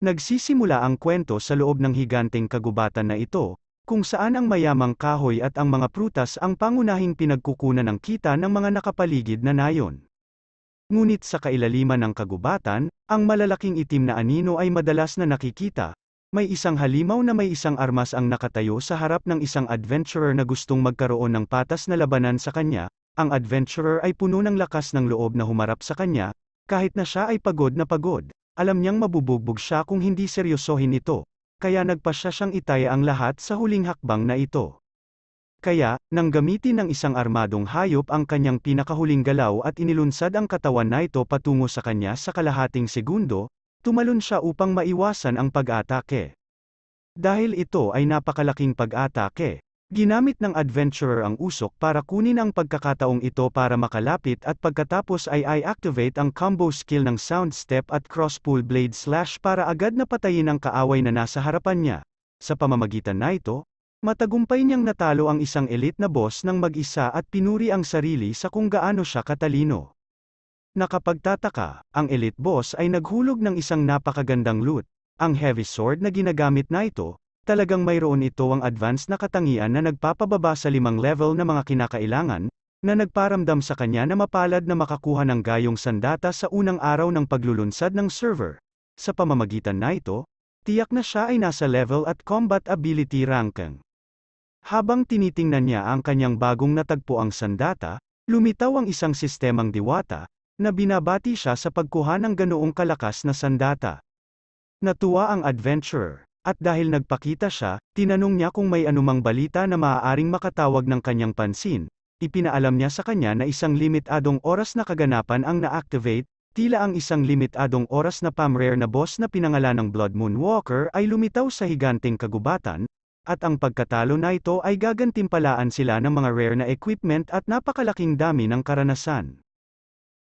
Nagsisimula ang kwento sa loob ng higanteng kagubatan na ito, kung saan ang mayamang kahoy at ang mga prutas ang pangunahing pinagkukunan ng kita ng mga nakapaligid na nayon. Ngunit sa kailaliman ng kagubatan, ang malalaking itim na anino ay madalas na nakikita, may isang halimaw na may isang armas ang nakatayo sa harap ng isang adventurer na gustong magkaroon ng patas na labanan sa kanya, ang adventurer ay puno ng lakas ng loob na humarap sa kanya, kahit na siya ay pagod na pagod. Alam niyang mabubugbog siya kung hindi seryosohin ito, kaya nagpasya siyang itaya ang lahat sa huling hakbang na ito. Kaya, nang gamitin ng isang armadong hayop ang kanyang pinakahuling galaw at inilunsad ang katawan na ito patungo sa kanya sa kalahating segundo, tumalon siya upang maiwasan ang pag-atake. Dahil ito ay napakalaking pag-atake, Ginamit ng adventurer ang usok para kunin ang pagkakataong ito para makalapit at pagkatapos ay i-activate ang combo skill ng sound step at cross pull blade slash para agad na patayin ang kaaway na nasa harapan niya. Sa pamamagitan na ito, matagumpay niyang natalo ang isang elite na boss ng mag-isa at pinuri ang sarili sa kung gaano siya katalino. Nakapagtataka, ang elite boss ay naghulog ng isang napakagandang loot, ang heavy sword na ginagamit na ito, talagang mayroon ito ang advanced na katangian na nagpapababa sa limang level na mga kinakailangan, na nagparamdam sa kanya na mapalad na makakuha ng gayong sandata sa unang araw ng paglulunsad ng server. Sa pamamagitan na ito, tiyak na siya ay nasa level at combat ability ranking. Habang tinitingnan niya ang kanyang bagong natagpuang sandata, lumitaw ang isang sistemang diwata, na binabati siya sa pagkuha ng ganoong kalakas na sandata. Natuwa ang adventurer. At dahil nagpakita siya, tinanong niya kung may anumang balita na maaaring makatawag ng kanyang pansin. Ipinaalam niya sa kanya na isang limitadong oras na kaganapan ang na-activate, tila ang isang limitadong oras na pamrare na boss na pinangalan ng Blood Moon Walker ay lumitaw sa higanting kagubatan, at ang pagkatalo na ito ay gagantimpalaan sila ng mga rare na equipment at napakalaking dami ng karanasan.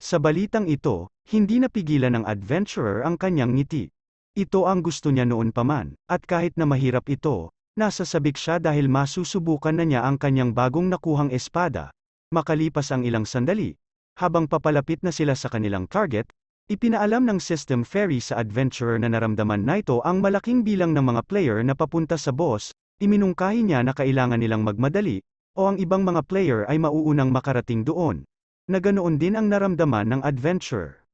Sa balitang ito, hindi napigilan ng adventurer ang kanyang ngiti. Ito ang gusto niya noon paman, at kahit na mahirap ito, nasasabik siya dahil masusubukan na niya ang kanyang bagong nakuhang espada. Makalipas ang ilang sandali, habang papalapit na sila sa kanilang target, Ipinaalam ng System fairy sa adventurer na naramdaman na ito ang malaking bilang ng mga player na papunta sa boss, iminungkahi niya na kailangan nilang magmadali, o ang ibang mga player ay mauunang makarating doon. Na ganoon din ang naramdaman ng adventurer.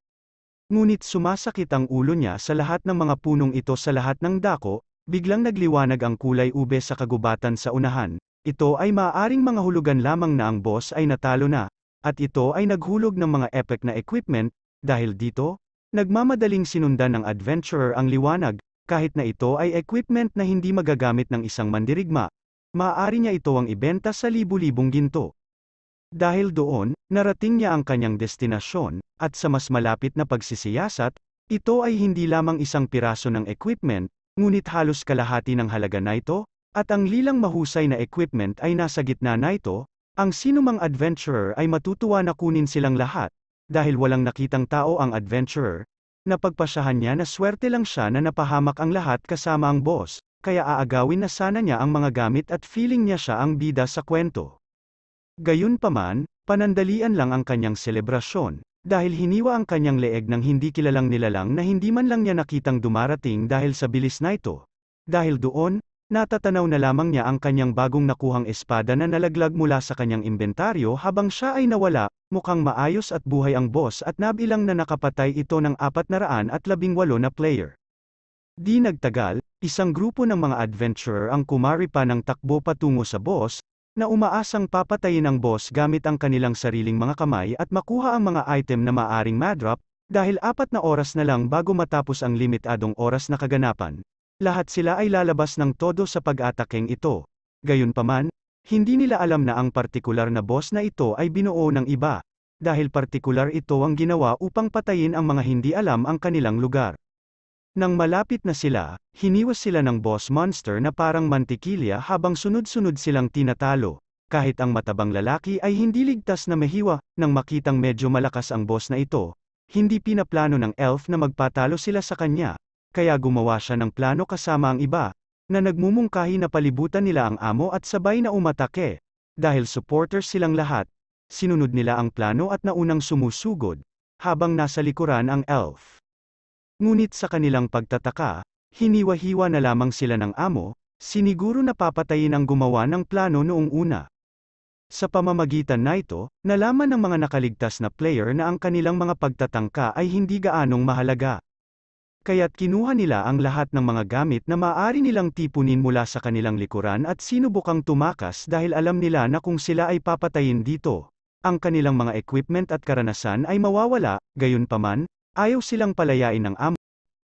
Ngunit sumasakit ang ulo niya sa lahat ng mga punong ito sa lahat ng dako, biglang nagliwanag ang kulay ube sa kagubatan sa unahan, ito ay maaring mga hulugan lamang na ang boss ay natalo na, at ito ay naghulog ng mga epic na equipment, dahil dito, nagmamadaling sinundan ng adventurer ang liwanag, kahit na ito ay equipment na hindi magagamit ng isang mandirigma, maaari niya ito ang ibenta sa libu-libong ginto. Dahil doon, narating niya ang kanyang destinasyon, at sa mas malapit na pagsisiyasat, ito ay hindi lamang isang piraso ng equipment, ngunit halos kalahati ng halaga na ito, at ang lilang mahusay na equipment ay nasa gitna na ito, ang sinumang adventurer ay matutuwa na kunin silang lahat, dahil walang nakitang tao ang adventurer, napagpasahan niya na swerte lang siya na napahamak ang lahat kasama ang boss, kaya aagawin na sana niya ang mga gamit at feeling niya siya ang bida sa kwento. Gayunpaman, panandalian lang ang kanyang selebrasyon, dahil hiniwa ang kanyang leeg ng hindi kilalang nilalang na hindi man lang niya nakitang dumarating dahil sa bilis na ito. Dahil doon, natatanaw na lamang niya ang kanyang bagong nakuhang espada na nalaglag mula sa kanyang inventaryo habang siya ay nawala, mukhang maayos at buhay ang boss at nabilang na nakapatay ito ng 418 na player. Di nagtagal, isang grupo ng mga adventurer ang kumari pa ng takbo patungo sa boss, na umaasang papatayin ang boss gamit ang kanilang sariling mga kamay at makuha ang mga item na maaring madrop, dahil apat na oras na lang bago matapos ang limitadong oras na kaganapan, lahat sila ay lalabas ng todo sa pag-atakeng ito. Gayunpaman, hindi nila alam na ang partikular na boss na ito ay binuo ng iba, dahil partikular ito ang ginawa upang patayin ang mga hindi alam ang kanilang lugar. Nang malapit na sila, hiniwas sila ng boss monster na parang mantikilya habang sunod-sunod silang tinatalo. Kahit ang matabang lalaki ay hindi ligtas na mahiwa, nang makitang medyo malakas ang boss na ito, hindi pinaplano ng elf na magpatalo sila sa kanya, kaya gumawa siya ng plano kasama ang iba, na nagmumungkahi na palibutan nila ang amo at sabay na umatake. Dahil supporters silang lahat, sinunod nila ang plano at naunang sumusugod, habang nasa likuran ang elf. Ngunit sa kanilang pagtataka, hiniwa-hiwa na lamang sila ng amo, siniguro na papatayin ang gumawa ng plano noong una. Sa pamamagitan na ito, nalaman ng mga nakaligtas na player na ang kanilang mga pagtatangka ay hindi gaanong mahalaga. Kaya't kinuha nila ang lahat ng mga gamit na maaari nilang tipunin mula sa kanilang likuran at sinubukang tumakas dahil alam nila na kung sila ay papatayin dito, ang kanilang mga equipment at karanasan ay mawawala, gayon gayunpaman, Ayaw silang palayain ng amo.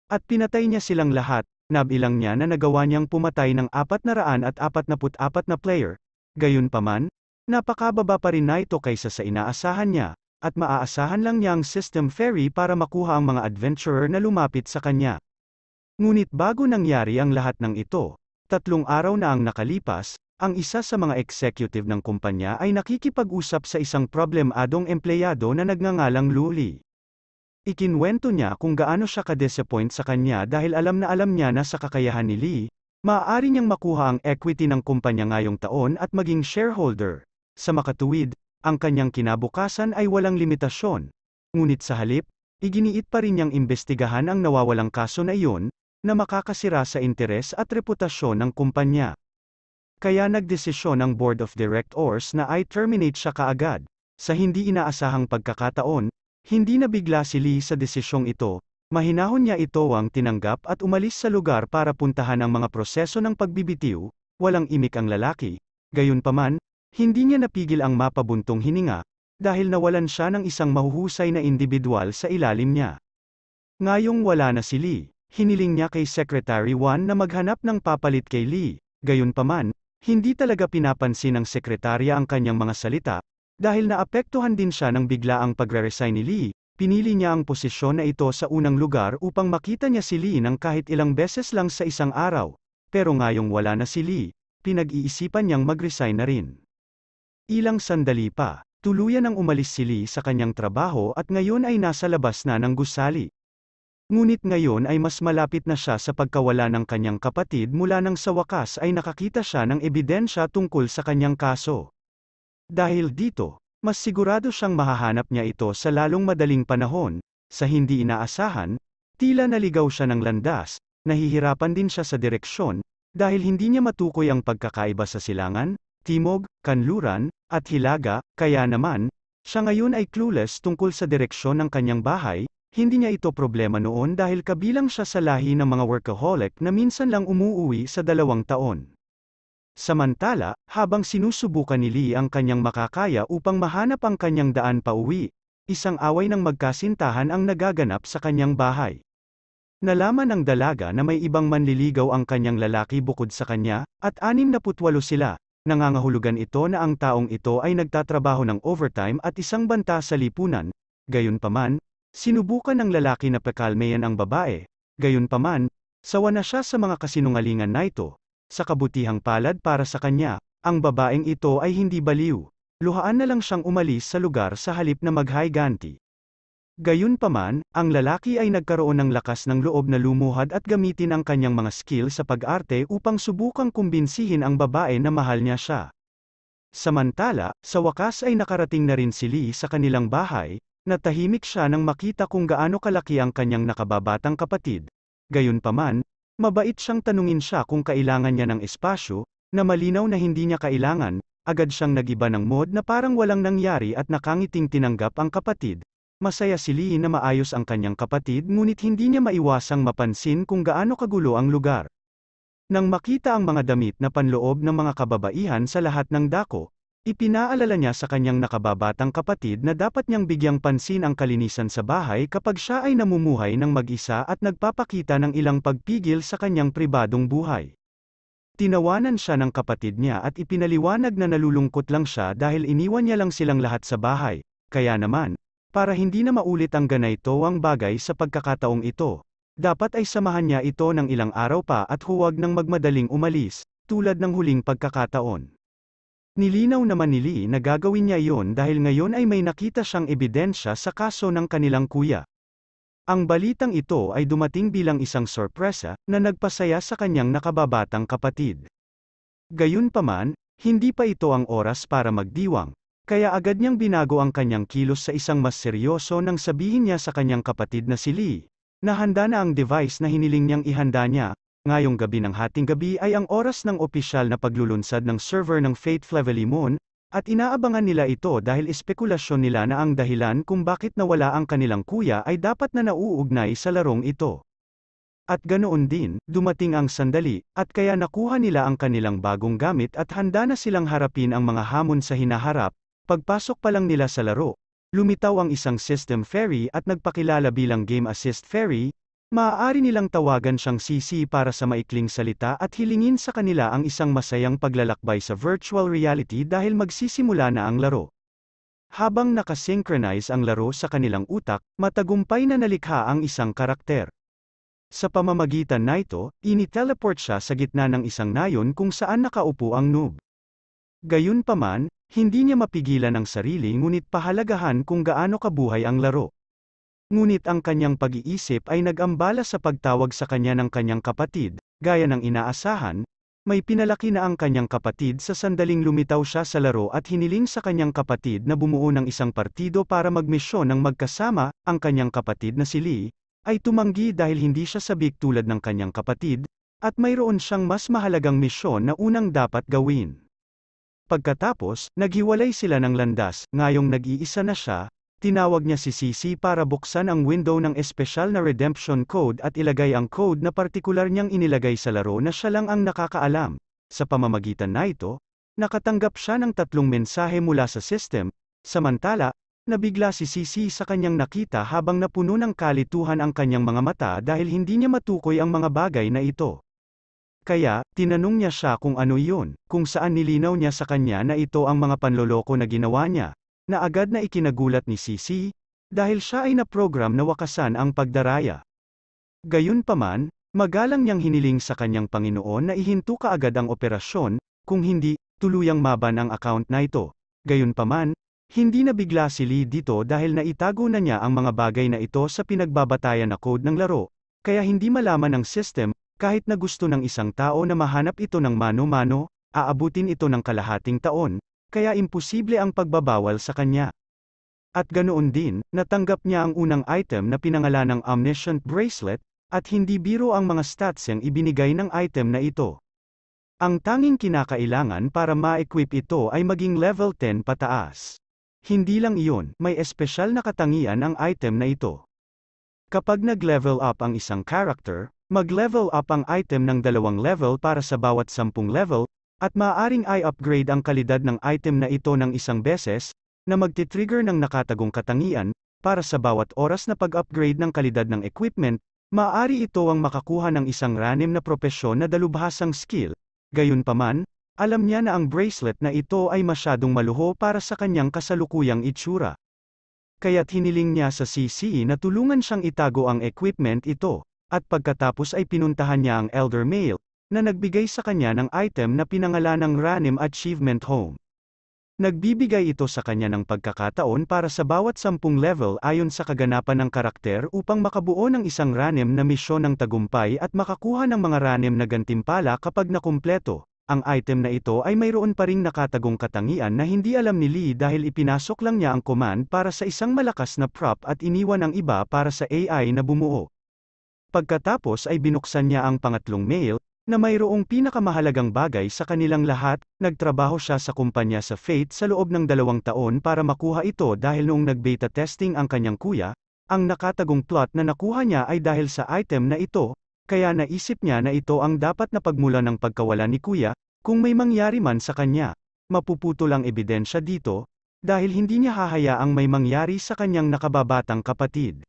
At pinatay niya silang lahat, nabilang niya na nagawa niyang pumatay ng 400 at 44 na player. Gayunpaman, napakababa pa rin na ito kaysa sa inaasahan niya, at maaasahan lang niya ang system fairy para makuha ang mga adventurer na lumapit sa kanya. Ngunit bago nangyari ang lahat ng ito, tatlong araw na ang nakalipas, ang isa sa mga executive ng kumpanya ay nakikipag-usap sa isang problemadong empleyado na nagngangalang Luli. Ikinwento niya kung gaano siya ka-disappoint sa kanya dahil alam na alam niya na sa kakayahan ni Lee, maaari niyang makuha ang equity ng kumpanya ngayong taon at maging shareholder. Sa makatuwid, ang kanyang kinabukasan ay walang limitasyon. Ngunit sa halip, iginiit pa rin niyang imbestigahan ang nawawalang kaso na iyon, na makakasira sa interes at reputasyon ng kumpanya. Kaya nagdesisyon ang Board of Directors na i-terminate siya kaagad. Sa hindi inaasahang pagkakataon, hindi nabigla si Lee sa desisyong ito, mahinahon niya ito ang tinanggap at umalis sa lugar para puntahan ang mga proseso ng pagbibitiw, walang imik ang lalaki, gayunpaman, hindi niya napigil ang mapabuntong hininga, dahil nawalan siya ng isang mahuhusay na individual sa ilalim niya. Ngayong wala na si Lee, hiniling niya kay Secretary Wan na maghanap ng papalit kay Lee, gayunpaman, hindi talaga pinapansin ng sekretarya ang kanyang mga salita, dahil naapektuhan din siya ng biglaang pagre-resign ni Lee, pinili niya ang posisyon na ito sa unang lugar upang makita niya si Lee ng kahit ilang beses lang sa isang araw, pero ngayong wala na si Lee, pinag-iisipan niyang mag-resign na rin. Ilang sandali pa, tuluyan ang umalis si Lee sa kanyang trabaho at ngayon ay nasa labas na ng gusali. Ngunit ngayon ay mas malapit na siya sa pagkawala ng kanyang kapatid mula nang sa wakas ay nakakita siya ng ebidensya tungkol sa kanyang kaso. Dahil dito, mas sigurado siyang mahahanap niya ito sa lalong madaling panahon, sa hindi inaasahan, tila naligaw siya ng landas, nahihirapan din siya sa direksyon, dahil hindi niya matukoy ang pagkakaiba sa silangan, timog, kanluran, at hilaga, kaya naman, siya ngayon ay clueless tungkol sa direksyon ng kanyang bahay, hindi niya ito problema noon dahil kabilang siya sa lahi ng mga workaholic na minsan lang umuuwi sa dalawang taon. Samantala, habang sinusubukan ni Lee ang kanyang makakaya upang mahanap ang kanyang daan pa uwi, isang away ng magkasintahan ang nagaganap sa kanyang bahay. Nalaman ng dalaga na may ibang manliligaw ang kanyang lalaki bukod sa kanya, at 68 sila, nangangahulugan ito na ang taong ito ay nagtatrabaho ng overtime at isang banta sa lipunan, gayunpaman, sinubukan ng lalaki na pakalmeyan ang babae, gayunpaman, sawa na siya sa mga kasinungalingan na ito, sa kabutihang palad para sa kanya, ang babaeng ito ay hindi baliw. Luhaan na lang siyang umalis sa lugar sa halip na maghayganti. Gayunpaman, ang lalaki ay nagkaroon ng lakas ng loob na lumuhad at gamitin ang kanyang mga skill sa pag-arte upang subukang kumbinsihin ang babae na mahal niya siya. Samantala, sa wakas ay nakarating na rin si Lee sa kanilang bahay, natahimik siya nang makita kung gaano kalaki ang kanyang nakababatang kapatid. Gayunpaman, Mabait siyang tanungin siya kung kailangan niya ng espasyo, na malinaw na hindi niya kailangan, agad siyang nagiba ng mood na parang walang nangyari at nakangiting tinanggap ang kapatid. Masaya si Lee na maayos ang kanyang kapatid ngunit hindi niya maiwasang mapansin kung gaano kagulo ang lugar. Nang makita ang mga damit na panloob ng mga kababaihan sa lahat ng dako, Ipinaalala niya sa kanyang nakababatang kapatid na dapat niyang bigyang pansin ang kalinisan sa bahay kapag siya ay namumuhay ng mag-isa at nagpapakita ng ilang pagpigil sa kanyang pribadong buhay. Tinawanan siya ng kapatid niya at ipinaliwanag na nalulungkot lang siya dahil iniwan niya lang silang lahat sa bahay, kaya naman, para hindi na maulit ang ganayto ang bagay sa pagkakataong ito, dapat ay samahan niya ito ng ilang araw pa at huwag nang magmadaling umalis, tulad ng huling pagkakataon. Nilinaw naman ni Lee na gagawin niya iyon dahil ngayon ay may nakita siyang ebidensya sa kaso ng kanilang kuya. Ang balitang ito ay dumating bilang isang sorpresa na nagpasaya sa kanyang nakababatang kapatid. Gayunpaman, hindi pa ito ang oras para magdiwang, kaya agad niyang binago ang kanyang kilos sa isang mas seryoso nang sabihin niya sa kanyang kapatid na si Lee, na handa na ang device na hiniling niyang ihanda niya, Ngayong gabi ng hating gabi ay ang oras ng opisyal na paglulunsad ng server ng Fate Flavely Moon, at inaabangan nila ito dahil espekulasyon nila na ang dahilan kung bakit nawala ang kanilang kuya ay dapat na nauugnay sa larong ito. At ganoon din, dumating ang sandali, at kaya nakuha nila ang kanilang bagong gamit at handa na silang harapin ang mga hamon sa hinaharap, pagpasok pa lang nila sa laro, Lumitaw ang isang system fairy at nagpakilala bilang game assist fairy, Maaari nilang tawagan siyang CC para sa maikling salita at hilingin sa kanila ang isang masayang paglalakbay sa virtual reality dahil magsisimula na ang laro. Habang nakasynchronize ang laro sa kanilang utak, matagumpay na nalikha ang isang karakter. Sa pamamagitan na ito, initeleport siya sa gitna ng isang nayon kung saan nakaupo ang noob. Gayunpaman, hindi niya mapigilan ang sarili ngunit pahalagahan kung gaano kabuhay ang laro. Ngunit ang kanyang pag-iisip ay nagambala sa pagtawag sa kanya ng kanyang kapatid, gaya ng inaasahan, may pinalaki na ang kanyang kapatid sa sandaling lumitaw siya sa laro at hiniling sa kanyang kapatid na bumuo ng isang partido para magmisyon ng magkasama, ang kanyang kapatid na si Lee, ay tumanggi dahil hindi siya sabik tulad ng kanyang kapatid, at mayroon siyang mas mahalagang misyon na unang dapat gawin. Pagkatapos, naghiwalay sila ng landas, ngayong nag-iisa na siya, Tinawag niya si CC para buksan ang window ng espesyal na redemption code at ilagay ang code na partikular niyang inilagay sa laro na siya lang ang nakakaalam. Sa pamamagitan na ito, nakatanggap siya ng tatlong mensahe mula sa system, samantala, nabigla si CC sa kanyang nakita habang napuno ng kalituhan ang kanyang mga mata dahil hindi niya matukoy ang mga bagay na ito. Kaya, tinanong niya siya kung ano iyon, kung saan nilinaw niya sa kanya na ito ang mga panloloko na ginawa niya, na agad na ikinagulat ni Sisi, dahil siya ay naprogram na wakasan ang pagdaraya. Gayunpaman, magalang niyang hiniling sa kanyang Panginoon na ihinto kaagad ang operasyon, kung hindi, tuluyang maban ang account na ito. Gayunpaman, hindi nabigla si Lee dito dahil naitago na niya ang mga bagay na ito sa pinagbabatayan na code ng laro, kaya hindi malaman ng system, kahit na gusto ng isang tao na mahanap ito ng mano-mano, aabutin ito ng kalahating taon, kaya imposible ang pagbabawal sa kanya. At ganoon din, natanggap niya ang unang item na pinangalan ng Omniscient Bracelet, at hindi biro ang mga stats ang ibinigay ng item na ito. Ang tanging kinakailangan para ma-equip ito ay maging level 10 pataas. Hindi lang iyon, may espesyal na katangian ang item na ito. Kapag nag-level up ang isang character, mag-level up ang item ng dalawang level para sa bawat sampung level, at maaring i-upgrade ang kalidad ng item na ito ng isang beses, na magti-trigger ng nakatagong katangian, para sa bawat oras na pag-upgrade ng kalidad ng equipment, maaari ito ang makakuha ng isang ranim na propesyon na dalubhasang skill. Gayunpaman, alam niya na ang bracelet na ito ay masyadong maluho para sa kanyang kasalukuyang itsura. Kaya't hiniling niya sa CC e na tulungan siyang itago ang equipment ito, at pagkatapos ay pinuntahan niya ang Elder Male, na nagbigay sa kanya ng item na pinangalan ng Ranim Achievement Home. Nagbibigay ito sa kanya ng pagkakataon para sa bawat sampung level ayon sa kaganapan ng karakter upang makabuo ng isang ranim na misyon ng tagumpay at makakuha ng mga ranim na gantimpala kapag nakumpleto. Ang item na ito ay mayroon pa ring nakatagong katangian na hindi alam ni Lee dahil ipinasok lang niya ang command para sa isang malakas na prop at iniwan ang iba para sa AI na bumuo. Pagkatapos ay binuksan niya ang pangatlong mail, na mayroong pinakamahalagang bagay sa kanilang lahat, nagtrabaho siya sa kumpanya sa Fate sa loob ng dalawang taon para makuha ito dahil noong nag-beta testing ang kanyang kuya, ang nakatagong plot na nakuha niya ay dahil sa item na ito, kaya naisip niya na ito ang dapat na pagmula ng pagkawala ni kuya, kung may mangyari man sa kanya. Mapuputo lang ebidensya dito, dahil hindi niya hahayaang may mangyari sa kanyang nakababatang kapatid.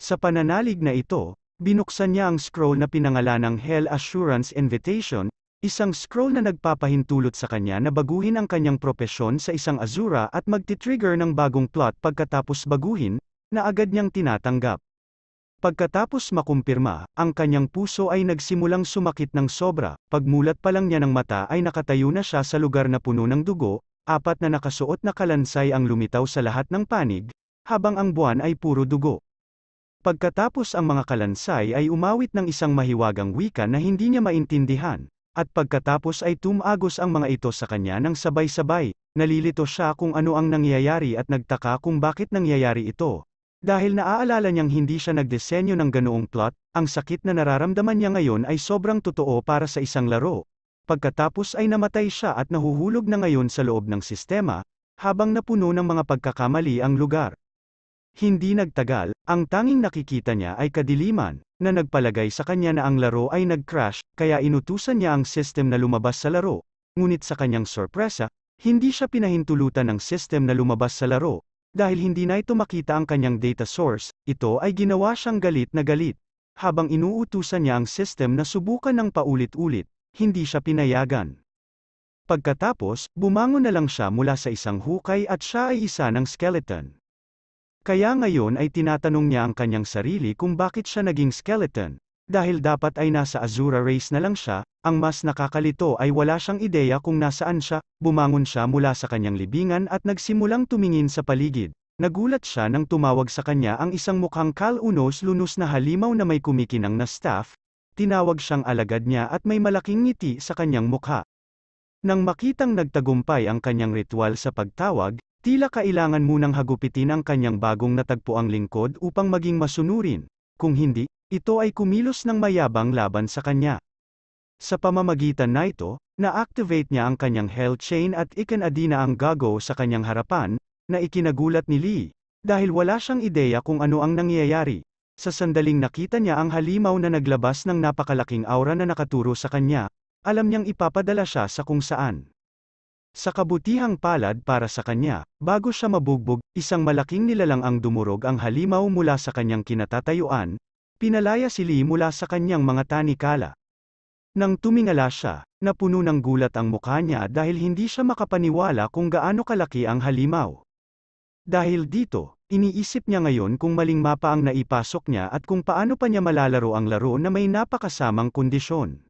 Sa pananalig na ito, Binuksan niya ang scroll na pinangalan ng Hell Assurance Invitation, isang scroll na nagpapahintulot sa kanya na baguhin ang kanyang propesyon sa isang Azura at magti-trigger ng bagong plot pagkatapos baguhin, na agad niyang tinatanggap. Pagkatapos makumpirma, ang kanyang puso ay nagsimulang sumakit ng sobra, pagmulat pa lang niya ng mata ay nakatayo na siya sa lugar na puno ng dugo, apat na nakasuot na kalansay ang lumitaw sa lahat ng panig, habang ang buwan ay puro dugo. Pagkatapos ang mga kalansay ay umawit ng isang mahiwagang wika na hindi niya maintindihan, at pagkatapos ay tumagos ang mga ito sa kanya ng sabay-sabay, nalilito siya kung ano ang nangyayari at nagtaka kung bakit nangyayari ito. Dahil naaalala niyang hindi siya nagdesenyo ng ganoong plot, ang sakit na nararamdaman niya ngayon ay sobrang totoo para sa isang laro. Pagkatapos ay namatay siya at nahuhulog na ngayon sa loob ng sistema, habang napuno ng mga pagkakamali ang lugar. Hindi nagtagal, ang tanging nakikita niya ay kadiliman, na nagpalagay sa kanya na ang laro ay nag-crash, kaya inutusan niya ang system na lumabas sa laro. Ngunit sa kanyang sorpresa, hindi siya pinahintulutan ng system na lumabas sa laro. Dahil hindi na ito makita ang kanyang data source, ito ay ginawa siyang galit na galit. Habang inuutusan niya ang system na subukan ng paulit-ulit, hindi siya pinayagan. Pagkatapos, bumangon na lang siya mula sa isang hukay at siya ay isa ng skeleton. Kaya ngayon ay tinatanong niya ang kanyang sarili kung bakit siya naging skeleton. Dahil dapat ay nasa Azura race na lang siya, ang mas nakakalito ay wala siyang ideya kung nasaan siya, bumangon siya mula sa kanyang libingan at nagsimulang tumingin sa paligid. Nagulat siya nang tumawag sa kanya ang isang mukhang kalunos-lunos na halimaw na may kumikinang na staff, tinawag siyang alagad niya at may malaking ngiti sa kanyang mukha. Nang makitang nagtagumpay ang kanyang ritual sa pagtawag, Tila kailangan munang hagupitin ang kanyang bagong natagpuang lingkod upang maging masunurin, kung hindi, ito ay kumilos ng mayabang laban sa kanya. Sa pamamagitan na ito, na-activate niya ang kanyang hell chain at ikanadina ang gago sa kanyang harapan, na ikinagulat ni Lee, dahil wala siyang ideya kung ano ang nangyayari. Sa sandaling nakita niya ang halimaw na naglabas ng napakalaking aura na nakaturo sa kanya, alam niyang ipapadala siya sa kung saan. Sa kabutihang palad para sa kanya, bago siya mabugbog, isang malaking nilalang ang dumurog ang halimaw mula sa kanyang kinatatayuan, pinalaya si Lee mula sa kanyang mga tanikala. Nang tumingala siya, napuno ng gulat ang mukha niya dahil hindi siya makapaniwala kung gaano kalaki ang halimaw. Dahil dito, iniisip niya ngayon kung maling mapa ang naipasok niya at kung paano pa niya malalaro ang laro na may napakasamang kondisyon.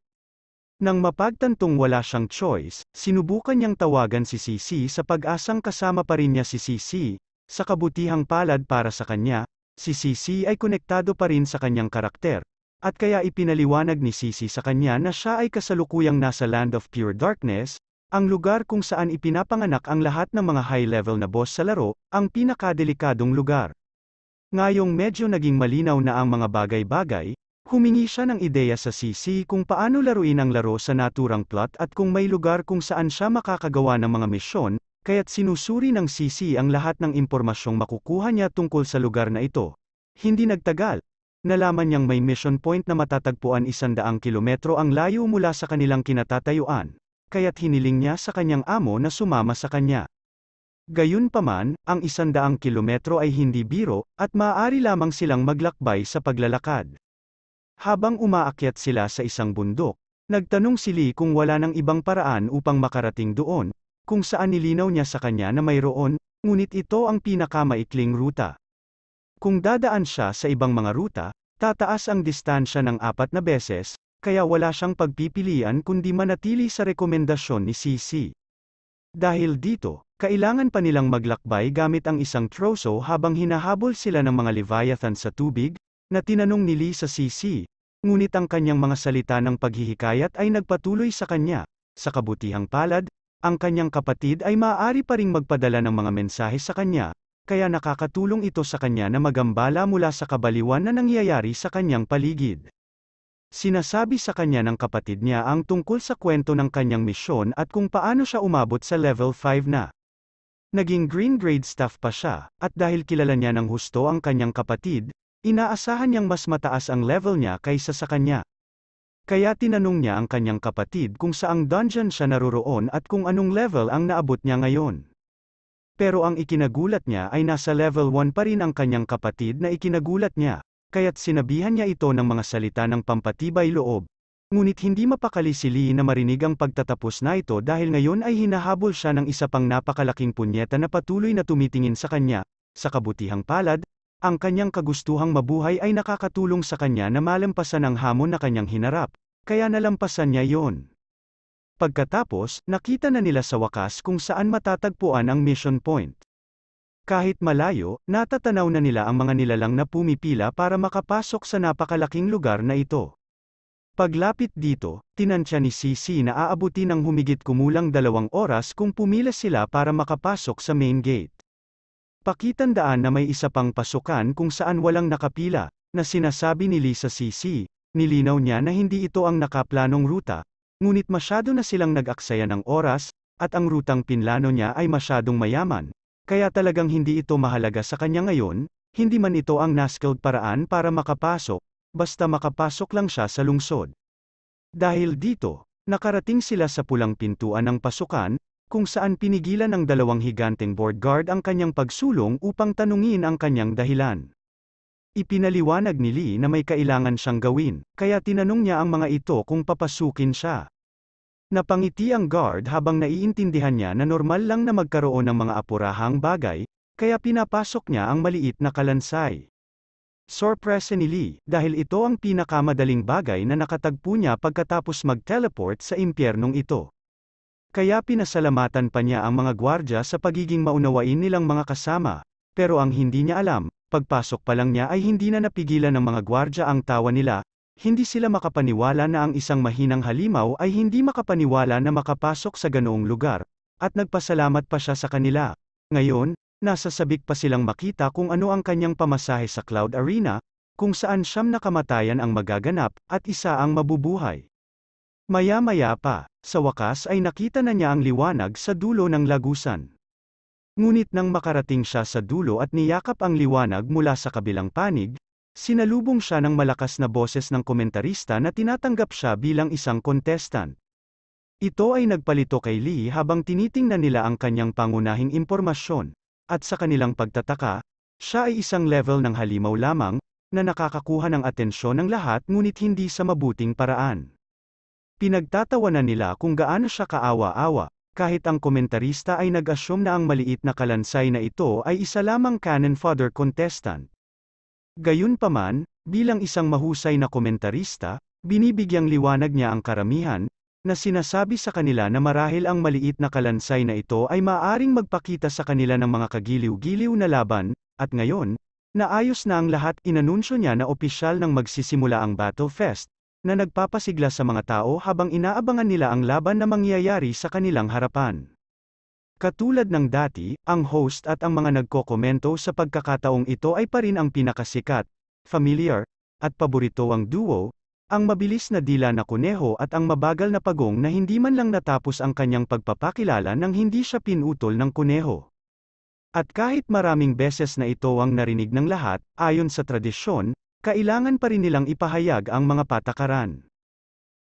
Nang mapagtantong wala siyang choice, sinubukan niyang tawagan si CC sa pag-asang kasama pa rin niya si CC, sa kabutihang palad para sa kanya, si CC ay konektado pa rin sa kanyang karakter, at kaya ipinaliwanag ni CC sa kanya na siya ay kasalukuyang nasa Land of Pure Darkness, ang lugar kung saan ipinapanganak ang lahat ng mga high-level na boss sa laro, ang pinakadelikadong lugar. Ngayong medyo naging malinaw na ang mga bagay-bagay, Humingi siya ng ideya sa CC kung paano laruin ang laro sa naturang plot at kung may lugar kung saan siya makakagawa ng mga misyon, kaya't sinusuri ng CC ang lahat ng impormasyong makukuha niya tungkol sa lugar na ito. Hindi nagtagal. Nalaman niyang may mission point na matatagpuan isandaang kilometro ang layo mula sa kanilang kinatatayuan, kaya't hiniling niya sa kanyang amo na sumama sa kanya. Gayunpaman, ang isandaang kilometro ay hindi biro, at maaari lamang silang maglakbay sa paglalakad. Habang umaakyat sila sa isang bundok, nagtanong si Lee kung wala ng ibang paraan upang makarating doon, kung saan nilinaw niya sa kanya na mayroon, ngunit ito ang pinakamaikling ruta. Kung dadaan siya sa ibang mga ruta, tataas ang distansya ng apat na beses, kaya wala siyang pagpipilian kundi manatili sa rekomendasyon ni CC. Dahil dito, kailangan pa nilang maglakbay gamit ang isang troso habang hinahabol sila ng mga leviathan sa tubig, na tinanong ni Lee sa CC, ngunit ang kanyang mga salita ng paghihikayat ay nagpatuloy sa kanya. Sa kabutihang palad, ang kanyang kapatid ay maaari pa ring magpadala ng mga mensahe sa kanya, kaya nakakatulong ito sa kanya na magambala mula sa kabaliwan na nangyayari sa kanyang paligid. Sinasabi sa kanya ng kapatid niya ang tungkol sa kwento ng kanyang misyon at kung paano siya umabot sa level 5 na. Naging green grade staff pa siya, at dahil kilala niya ng husto ang kanyang kapatid, Inaasahan niyang mas mataas ang level niya kaysa sa kanya. Kaya tinanong niya ang kanyang kapatid kung saang dungeon siya naroroon at kung anong level ang naabot niya ngayon. Pero ang ikinagulat niya ay nasa level 1 pa rin ang kanyang kapatid na ikinagulat niya, kaya't sinabihan niya ito ng mga salita ng pampatibay loob. Ngunit hindi mapakali mapakalisili na marinig ang pagtatapos na ito dahil ngayon ay hinahabol siya ng isa pang napakalaking punyeta na patuloy na tumitingin sa kanya, sa kabutihang palad, ang kanyang kagustuhang mabuhay ay nakakatulong sa kanya na malampasan ang hamon na kanyang hinarap, kaya nalampasan niya yon. Pagkatapos, nakita na nila sa wakas kung saan matatagpuan ang mission point. Kahit malayo, natatanaw na nila ang mga nilalang na pumipila para makapasok sa napakalaking lugar na ito. Paglapit dito, tinantya ni CC na aabuti ng humigit kumulang dalawang oras kung pumila sila para makapasok sa main gate. Pakitandaan na may isa pang pasukan kung saan walang nakapila, na sinasabi ni Lisa CC, nilinaw niya na hindi ito ang nakaplanong ruta, ngunit masyado na silang nag-aksaya ng oras, at ang rutang pinlano niya ay masyadong mayaman, kaya talagang hindi ito mahalaga sa kanya ngayon, hindi man ito ang naskilled paraan para makapasok, basta makapasok lang siya sa lungsod. Dahil dito, nakarating sila sa pulang pintuan ng pasukan, kung saan pinigilan ng dalawang higanteng board guard ang kanyang pagsulong upang tanungin ang kanyang dahilan. Ipinaliwanag ni Lee na may kailangan siyang gawin, kaya tinanong niya ang mga ito kung papasukin siya. Napangiti ang guard habang naiintindihan niya na normal lang na magkaroon ng mga apurahang bagay, kaya pinapasok niya ang maliit na kalansay. Sorpresa ni Lee, dahil ito ang pinakamadaling bagay na nakatagpo niya pagkatapos mag-teleport sa impyernong ito. Kaya pinasalamatan pa niya ang mga gwardya sa pagiging maunawain nilang mga kasama, pero ang hindi niya alam, pagpasok pa lang niya ay hindi na napigilan ng mga gwardya ang tawa nila, hindi sila makapaniwala na ang isang mahinang halimaw ay hindi makapaniwala na makapasok sa ganoong lugar, at nagpasalamat pa siya sa kanila. Ngayon, nasa sabik pa silang makita kung ano ang kanyang pamasahe sa Cloud Arena, kung saan siyam na kamatayan ang magaganap, at isa ang mabubuhay. Maya-maya pa, sa wakas ay nakita na niya ang liwanag sa dulo ng lagusan. Ngunit nang makarating siya sa dulo at niyakap ang liwanag mula sa kabilang panig, sinalubong siya ng malakas na boses ng komentarista na tinatanggap siya bilang isang contestant. Ito ay nagpalito kay Lee habang tinitingnan nila ang kanyang pangunahing impormasyon, at sa kanilang pagtataka, siya ay isang level ng halimaw lamang, na nakakakuha ng atensyon ng lahat ngunit hindi sa mabuting paraan. Pinagtatawanan nila kung gaano siya kaawa-awa, kahit ang komentarista ay nag-assume na ang maliit na kalansay na ito ay isa lamang cannon fodder contestant. Gayunpaman, bilang isang mahusay na komentarista, binibigyang liwanag niya ang karamihan, na sinasabi sa kanila na marahil ang maliit na kalansay na ito ay maaring magpakita sa kanila ng mga kagiliw-giliw na laban, at ngayon, naayos na ang lahat inanunsyo niya na opisyal nang magsisimula ang Battle Fest, na nagpapasigla sa mga tao habang inaabangan nila ang laban na mangyayari sa kanilang harapan. Katulad ng dati, ang host at ang mga nagkokomento sa pagkakataong ito ay pa rin ang pinakasikat, familiar, at paborito ang duo, ang mabilis na dila na kuneho at ang mabagal na pagong na hindi man lang natapos ang kanyang pagpapakilala nang hindi siya pinutol ng kuneho. At kahit maraming beses na ito ang narinig ng lahat, ayon sa tradisyon, kailangan pa rin nilang ipahayag ang mga patakaran.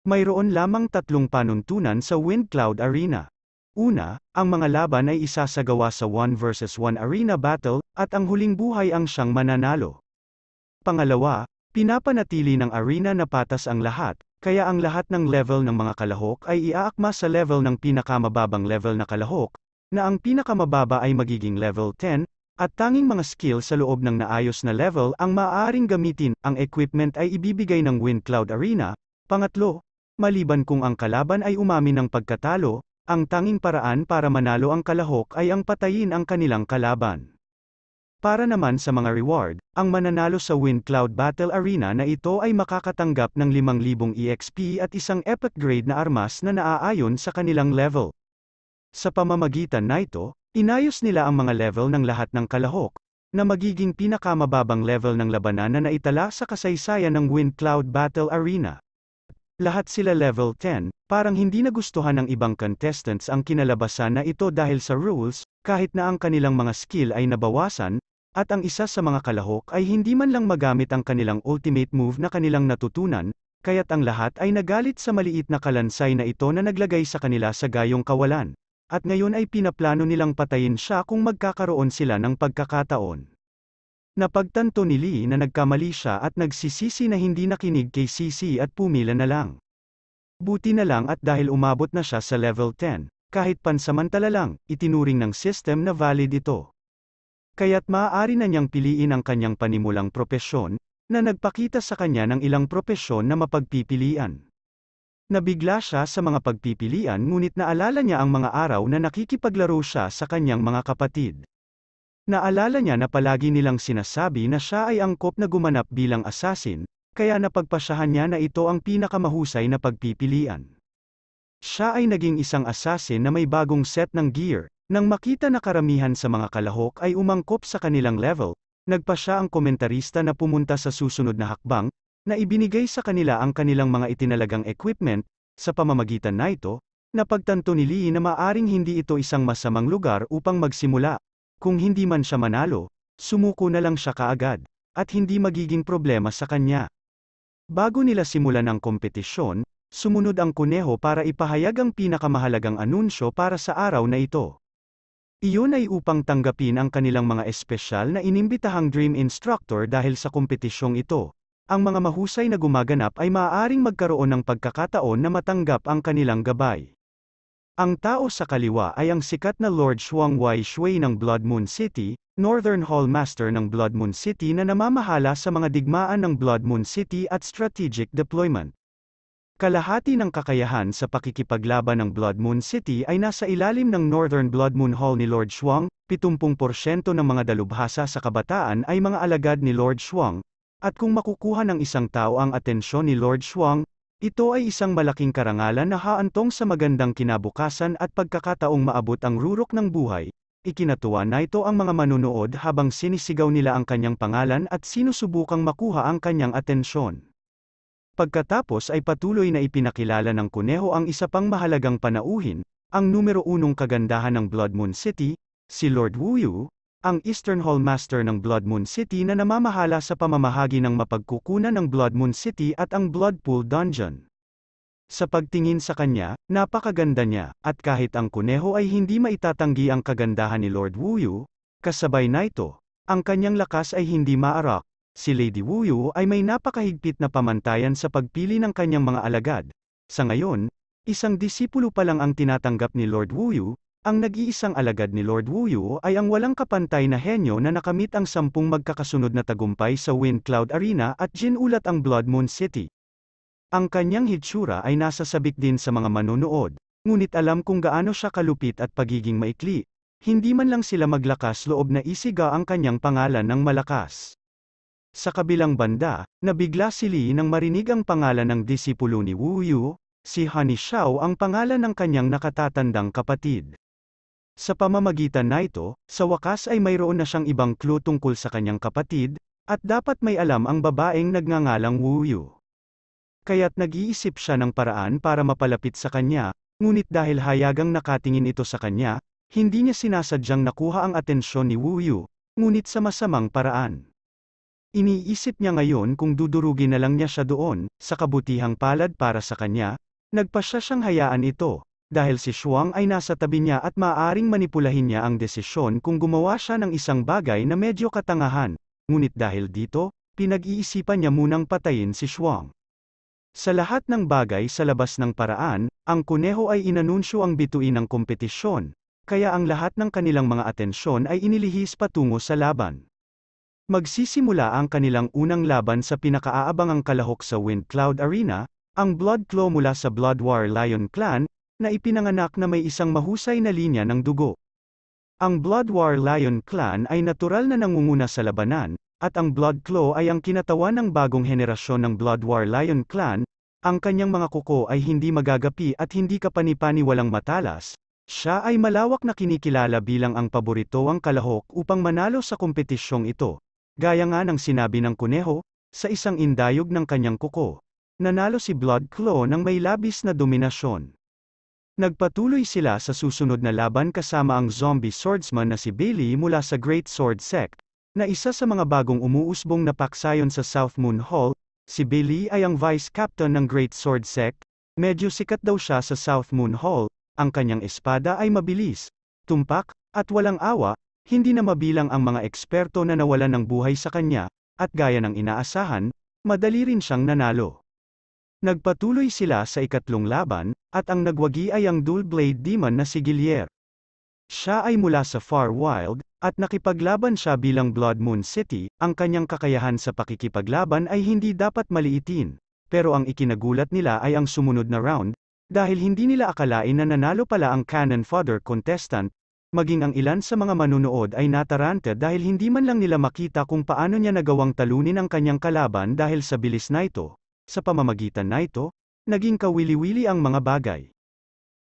Mayroon lamang tatlong panuntunan sa Wind Cloud Arena. Una, ang mga laban ay isasagawa sa 1 versus 1 arena battle, at ang huling buhay ang siyang mananalo. Pangalawa, Pinapanatili ng arena na patas ang lahat, kaya ang lahat ng level ng mga kalahok ay iaakma sa level ng pinakamababang level na kalahok, na ang pinakamababa ay magiging level 10, at tanging mga skill sa loob ng naayos na level ang maaaring gamitin, ang equipment ay ibibigay ng Wind Cloud Arena. Pangatlo, maliban kung ang kalaban ay umamin ng pagkatalo, ang tanging paraan para manalo ang kalahok ay ang patayin ang kanilang kalaban. Para naman sa mga reward, ang mananalo sa Wind Cloud Battle Arena na ito ay makakatanggap ng 5,000 EXP at isang epic grade na armas na naaayon sa kanilang level. Sa pamamagitan na ito, Inayos nila ang mga level ng lahat ng kalahok, na magiging pinakamababang level ng labanan na naitala sa kasaysayan ng Wind Cloud Battle Arena. Lahat sila level 10, parang hindi nagustuhan ng ibang contestants ang kinalabasan na ito dahil sa rules, kahit na ang kanilang mga skill ay nabawasan, at ang isa sa mga kalahok ay hindi man lang magamit ang kanilang ultimate move na kanilang natutunan, kaya't ang lahat ay nagalit sa maliit na kalansay na ito na naglagay sa kanila sa gayong kawalan. At ngayon ay pinaplano nilang patayin siya kung magkakaroon sila ng pagkakataon. Napagtanto ni Lee na nagkamali siya at nagsisisi na hindi nakinig kay Sisi at pumila na lang. Buti na lang at dahil umabot na siya sa level 10, kahit pansamantala lang, itinuring ng system na valid ito. Kaya't maaari na niyang piliin ang kanyang panimulang propesyon, na nagpakita sa kanya ng ilang propesyon na mapagpipilian. Nabigla siya sa mga pagpipilian ngunit naalala niya ang mga araw na nakikipaglaro siya sa kanyang mga kapatid. Naalala niya na palagi nilang sinasabi na siya ay angkop na gumanap bilang asasin, kaya napagpasyahan niya na ito ang pinakamahusay na pagpipilian. Siya ay naging isang asasin na may bagong set ng gear, nang makita na karamihan sa mga kalahok ay umangkop sa kanilang level, nagpa siya ang komentarista na pumunta sa susunod na hakbang, na ibinigay sa kanila ang kanilang mga itinalagang equipment, sa pamamagitan na ito, napagtanto ni Lee na maaring hindi ito isang masamang lugar upang magsimula. Kung hindi man siya manalo, sumuko na lang siya kaagad, at hindi magiging problema sa kanya. Bago nila simulan ang kompetisyon, sumunod ang kuneho para ipahayag ang pinakamahalagang anunsyo para sa araw na ito. Iyon ay upang tanggapin ang kanilang mga espesyal na inimbitahang dream instructor dahil sa kompetisyong ito ang mga mahusay na gumaganap ay maaaring magkaroon ng pagkakataon na matanggap ang kanilang gabay. Ang tao sa kaliwa ay ang sikat na Lord Shuang Wai Shui ng Blood Moon City, Northern Hall Master ng Blood Moon City na namamahala sa mga digmaan ng Blood Moon City at strategic deployment. Kalahati ng kakayahan sa pakikipaglaban ng Blood Moon City ay nasa ilalim ng Northern Blood Moon Hall ni Lord Shuang, 70% ng mga dalubhasa sa kabataan ay mga alagad ni Lord Shuang, at kung makukuha ng isang tao ang atensyon ni Lord Shuang, ito ay isang malaking karangalan na haantong sa magandang kinabukasan at pagkakataong maabot ang rurok ng buhay. Ikinatuwa na ito ang mga manunood habang sinisigaw nila ang kanyang pangalan at sinusubukang makuha ang kanyang atensyon. Pagkatapos ay patuloy na ipinakilala ng kuneho ang isa pang mahalagang panauhin, ang numero unong kagandahan ng Blood Moon City, si Lord Wuyu, ang Eastern Hall Master ng Blood Moon City na namamahala sa pamamahagi ng mapagkukunan ng Blood Moon City at ang Blood Pool Dungeon. Sa pagtingin sa kanya, napakaganda niya, at kahit ang kuneho ay hindi maitatanggi ang kagandahan ni Lord Wuyu, kasabay na ito, ang kanyang lakas ay hindi maarak, si Lady Wuyu ay may napakahigpit na pamantayan sa pagpili ng kanyang mga alagad. Sa ngayon, isang disipulo pa lang ang tinatanggap ni Lord Wuyu, ang nag-iisang alagad ni Lord Wuyu ay ang walang kapantay na henyo na nakamit ang sampung magkakasunod na tagumpay sa Wind Cloud Arena at ginulat ang Blood Moon City. Ang kanyang hitsura ay nasa sabik din sa mga manonood, ngunit alam kung gaano siya kalupit at pagiging maikli. Hindi man lang sila maglakas loob na isiga ang kanyang pangalan ng malakas. Sa kabilang banda, nabigla si Lee nang marinig ang pangalan ng disipulo ni Wu Yu, si Honey Xiao ang pangalan ng kanyang nakatatandang kapatid. Sa pamamagitan na ito, sa wakas ay mayroon na siyang ibang clue tungkol sa kanyang kapatid, at dapat may alam ang babaeng nagngangalang Wuyu. Kaya't nag-iisip siya ng paraan para mapalapit sa kanya, ngunit dahil hayagang nakatingin ito sa kanya, hindi niya sinasadyang nakuha ang atensyon ni Wuyu, ngunit sa masamang paraan. Iniisip niya ngayon kung dudurugin na lang niya siya doon, sa kabutihang palad para sa kanya, nagpasya siyang hayaan ito, dahil si Shuang ay nasa tabi niya at maaaring manipulahin niya ang desisyon kung gumawa siya ng isang bagay na medyo katangahan, ngunit dahil dito, pinag-iisipan niya munang patayin si Shuang. Sa lahat ng bagay sa labas ng paraan, ang kuneho ay inanunsyo ang bituin ng kompetisyon, kaya ang lahat ng kanilang mga atensyon ay inilihis patungo sa laban. Magsisimula ang kanilang unang laban sa pinakaaabangang kalahok sa Wind Cloud Arena, ang Blood Claw mula sa Blood War Lion Clan, na ipinanganak na may isang mahusay na linya ng dugo. Ang Blood War Lion Clan ay natural na nangunguna sa labanan, at ang Blood Claw ay ang kinatawan ng bagong henerasyon ng Blood War Lion Clan, ang kanyang mga kuko ay hindi magagapi at hindi kapanipani kapanipaniwalang matalas, siya ay malawak na kinikilala bilang ang paborito ang kalahok upang manalo sa kompetisyong ito. Gaya nga ng sinabi ng kuneho, sa isang indayog ng kanyang kuko, nanalo si Blood Claw ng may labis na dominasyon. Nagpatuloy sila sa susunod na laban kasama ang zombie swordsman na si Billy mula sa Great Sword Sect, na isa sa mga bagong umuusbong na paksayon sa South Moon Hall, si Billy ay ang Vice Captain ng Great Sword Sect, medyo sikat daw siya sa South Moon Hall, ang kanyang espada ay mabilis, tumpak, at walang awa, hindi na mabilang ang mga eksperto na nawalan ng buhay sa kanya, at gaya ng inaasahan, madali rin siyang nanalo. Nagpatuloy sila sa ikatlong laban, at ang nagwagi ay ang Dual Blade Demon na si Gilier. Siya ay mula sa Far Wild, at nakipaglaban siya bilang Blood Moon City, ang kanyang kakayahan sa pakikipaglaban ay hindi dapat maliitin. Pero ang ikinagulat nila ay ang sumunod na round, dahil hindi nila akalain na nanalo pala ang Cannon Fodder contestant, Maging ang ilan sa mga manunood ay nataranta dahil hindi man lang nila makita kung paano niya nagawang talunin ang kanyang kalaban dahil sa bilis na ito. Sa pamamagitan na ito, naging kawili-wili ang mga bagay.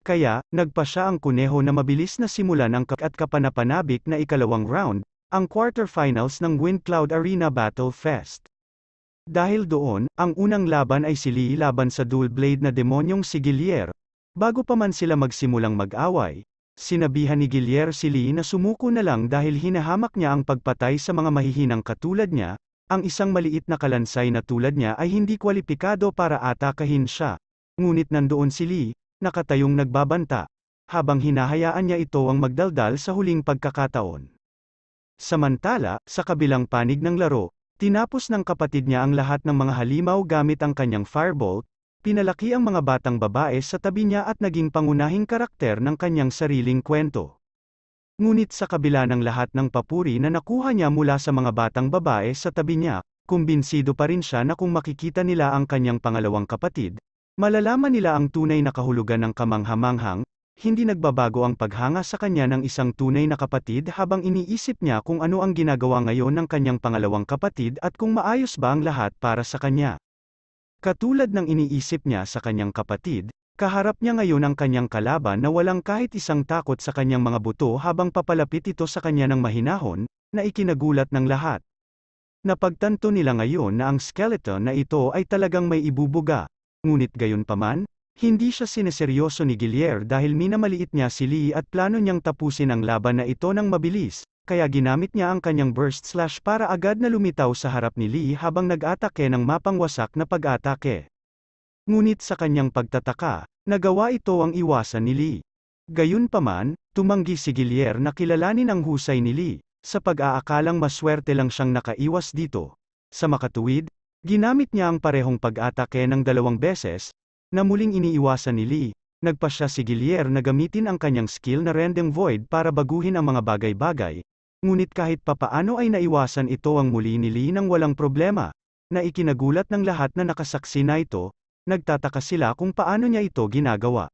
Kaya, nagpa siya ang kuneho na mabilis na simulan ang kap at kapanapanabik na ikalawang round, ang quarterfinals ng Windcloud Arena Battle Fest. Dahil doon, ang unang laban ay si sili laban sa dual blade na demonyong si Gilier, bago pa man sila magsimulang mag-away, sinabihan ni Gilier si Lee na sumuko na lang dahil hinahamak niya ang pagpatay sa mga mahihinang katulad niya, ang isang maliit na kalansay na tulad niya ay hindi kwalipikado para atakahin siya. Ngunit nandoon si Lee, nakatayong nagbabanta, habang hinahayaan niya ito ang magdaldal sa huling pagkakataon. Samantala, sa kabilang panig ng laro, tinapos ng kapatid niya ang lahat ng mga halimaw gamit ang kanyang firebolt, pinalaki ang mga batang babae sa tabi niya at naging pangunahing karakter ng kanyang sariling kwento. Ngunit sa kabila ng lahat ng papuri na nakuha niya mula sa mga batang babae sa tabi niya, kumbinsido pa rin siya na kung makikita nila ang kanyang pangalawang kapatid, malalaman nila ang tunay na kahulugan ng kamanghamanghang, hindi nagbabago ang paghanga sa kanya ng isang tunay na kapatid habang iniisip niya kung ano ang ginagawa ngayon ng kanyang pangalawang kapatid at kung maayos ba ang lahat para sa kanya. Katulad ng iniisip niya sa kanyang kapatid, Kaharap niya ngayon ang kanyang kalaban na walang kahit isang takot sa kanyang mga buto habang papalapit ito sa kanya ng mahinahon, na ikinagulat ng lahat. Napagtanto nila ngayon na ang skeleton na ito ay talagang may ibubuga, ngunit gayon paman, hindi siya sineseryoso ni Gilier dahil minamaliit niya si Lee at plano niyang tapusin ang laban na ito ng mabilis, kaya ginamit niya ang kanyang burst slash para agad na lumitaw sa harap ni Lee habang nag-atake ng mapangwasak na pag-atake. Ngunit sa kanyang pagtataka, nagawa ito ang iwasan ni Lee. Gayunpaman, tumanggi si Gilier na kilalanin ang husay ni Li, sa pag-aakalang maswerte lang siyang nakaiwas dito. Sa makatuwid, ginamit niya ang parehong pag-atake ng dalawang beses, na muling iniiwasan ni Li, nagpa siya si Gilier na gamitin ang kanyang skill na rending void para baguhin ang mga bagay-bagay, ngunit kahit papaano ay naiwasan ito ang muli ni Li nang walang problema, na ikinagulat ng lahat na nakasaksi na ito, nagtataka sila kung paano niya ito ginagawa.